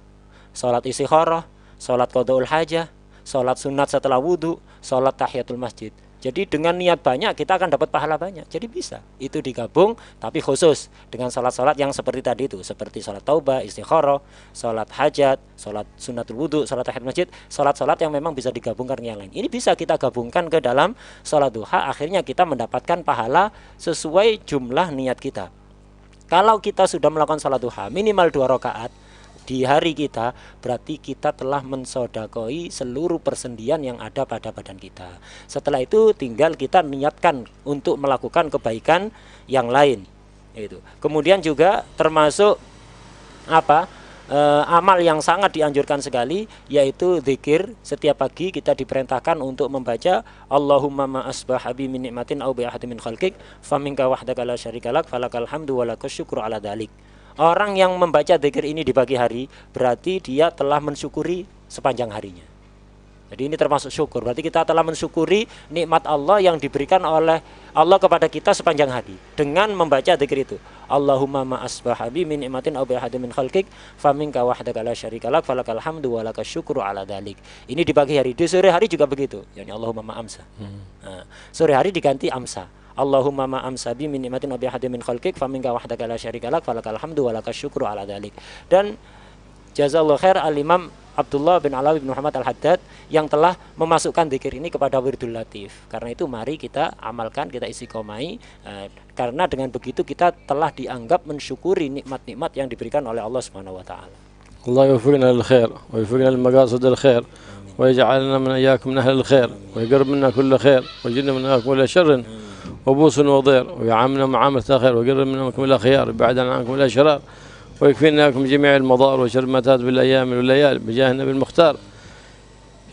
sholat istikharah, sholat qadaul hajah, sholat sunat setelah wudhu, sholat tahiyatul masjid. Jadi dengan niat banyak kita akan dapat pahala banyak. Jadi bisa. Itu digabung tapi khusus dengan sholat-sholat yang seperti tadi itu. Seperti sholat taubah, istikharah, sholat hajat, sholat sunnatul wudhu, sholat tahiyat masjid. Sholat-sholat yang memang bisa digabungkan dengan yang lain. Ini bisa kita gabungkan ke dalam sholat duha. Akhirnya kita mendapatkan pahala sesuai jumlah niat kita. Kalau kita sudah melakukan sholat duha minimal dua rakaat, di hari kita berarti kita telah mensodakoi seluruh persendian yang ada pada badan kita setelah itu tinggal kita niatkan untuk melakukan kebaikan yang lain itu kemudian juga termasuk apa e, amal yang sangat dianjurkan sekali yaitu zikir setiap pagi kita diperintahkan untuk membaca Allahumma ma asbah bi min ni'matin aw bi ahadin min khalqik faminka wahdaka la syarikalak falakal hamdu wa syukru ala dalik Orang yang membaca zikir ini di pagi hari berarti dia telah mensyukuri sepanjang harinya. Jadi ini termasuk syukur. Berarti kita telah mensyukuri nikmat Allah yang diberikan oleh Allah kepada kita sepanjang hari dengan membaca zikir itu. Allahumma ma asbahabi min nikmatin aw bihadin min khalqik faminka wahdaka la syarikalak falakal hamdu wa lakal syukru ala dalik. Ini di pagi hari, di sore hari juga begitu. Yani Allahumma ma amsa. Hmm. Nah, sore hari diganti amsa Allahumma ma amsabi min nikmatin wa bihadin min khalqik faminka wahdaka la syarika lak falakal hamdu wa lakal syukru ala dhalik. Dan jazallahu khair al-Imam Abdullah bin Alawi bin Muhammad Al-Haddad yang telah memasukkan zikir ini kepada wirdul latif. Karena itu mari kita amalkan, kita isi komai eh, karena dengan begitu kita telah dianggap mensyukuri nikmat-nikmat yang diberikan oleh Allah Subhanahu wa taala. Allah yuwaffiqna lil khair wa yuwaffiqna lil maqasid al khair wa yaj'alna min ayyakum min ahli al khair wa yaqrib minna kull khair wa yajirna minna kull syarr. وبوس وضير ويعاملنا معاملة الخير ويقرب منكم الأخيار ويبعد عنكم الأشرار ويكفيناكم جميع المضار وشر وشرمتات بالأيام والليالي بجاه النبي المختار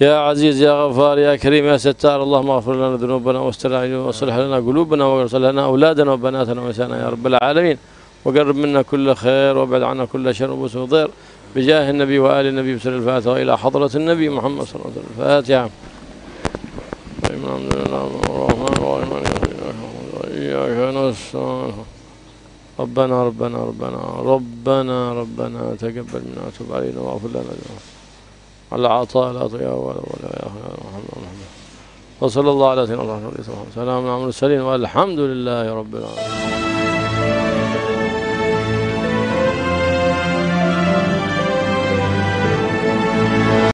يا عزيز يا غفار يا كريم يا ستار اللهم اغفر لنا ذنوبنا واستر واصلح لنا قلوبنا واغفر لنا اولادنا وبناتنا ونسانا يا رب العالمين وقرب منا كل خير وابعد عنا كل شر وبؤس وضير بجاه النبي وال النبي بسر الفاتحه والى حضره النبي محمد صلى الله عليه وسلم الفاتحه الرحمن الرحيم إياك نستعين ربنا ربنا ربنا ربنا ربنا تقبل منا وتب علينا واغفر لنا على العطاء لا طياب ولا ولا يا الله وصلى الله على سيدنا محمد سلام على المرسلين والحمد لله رب العالمين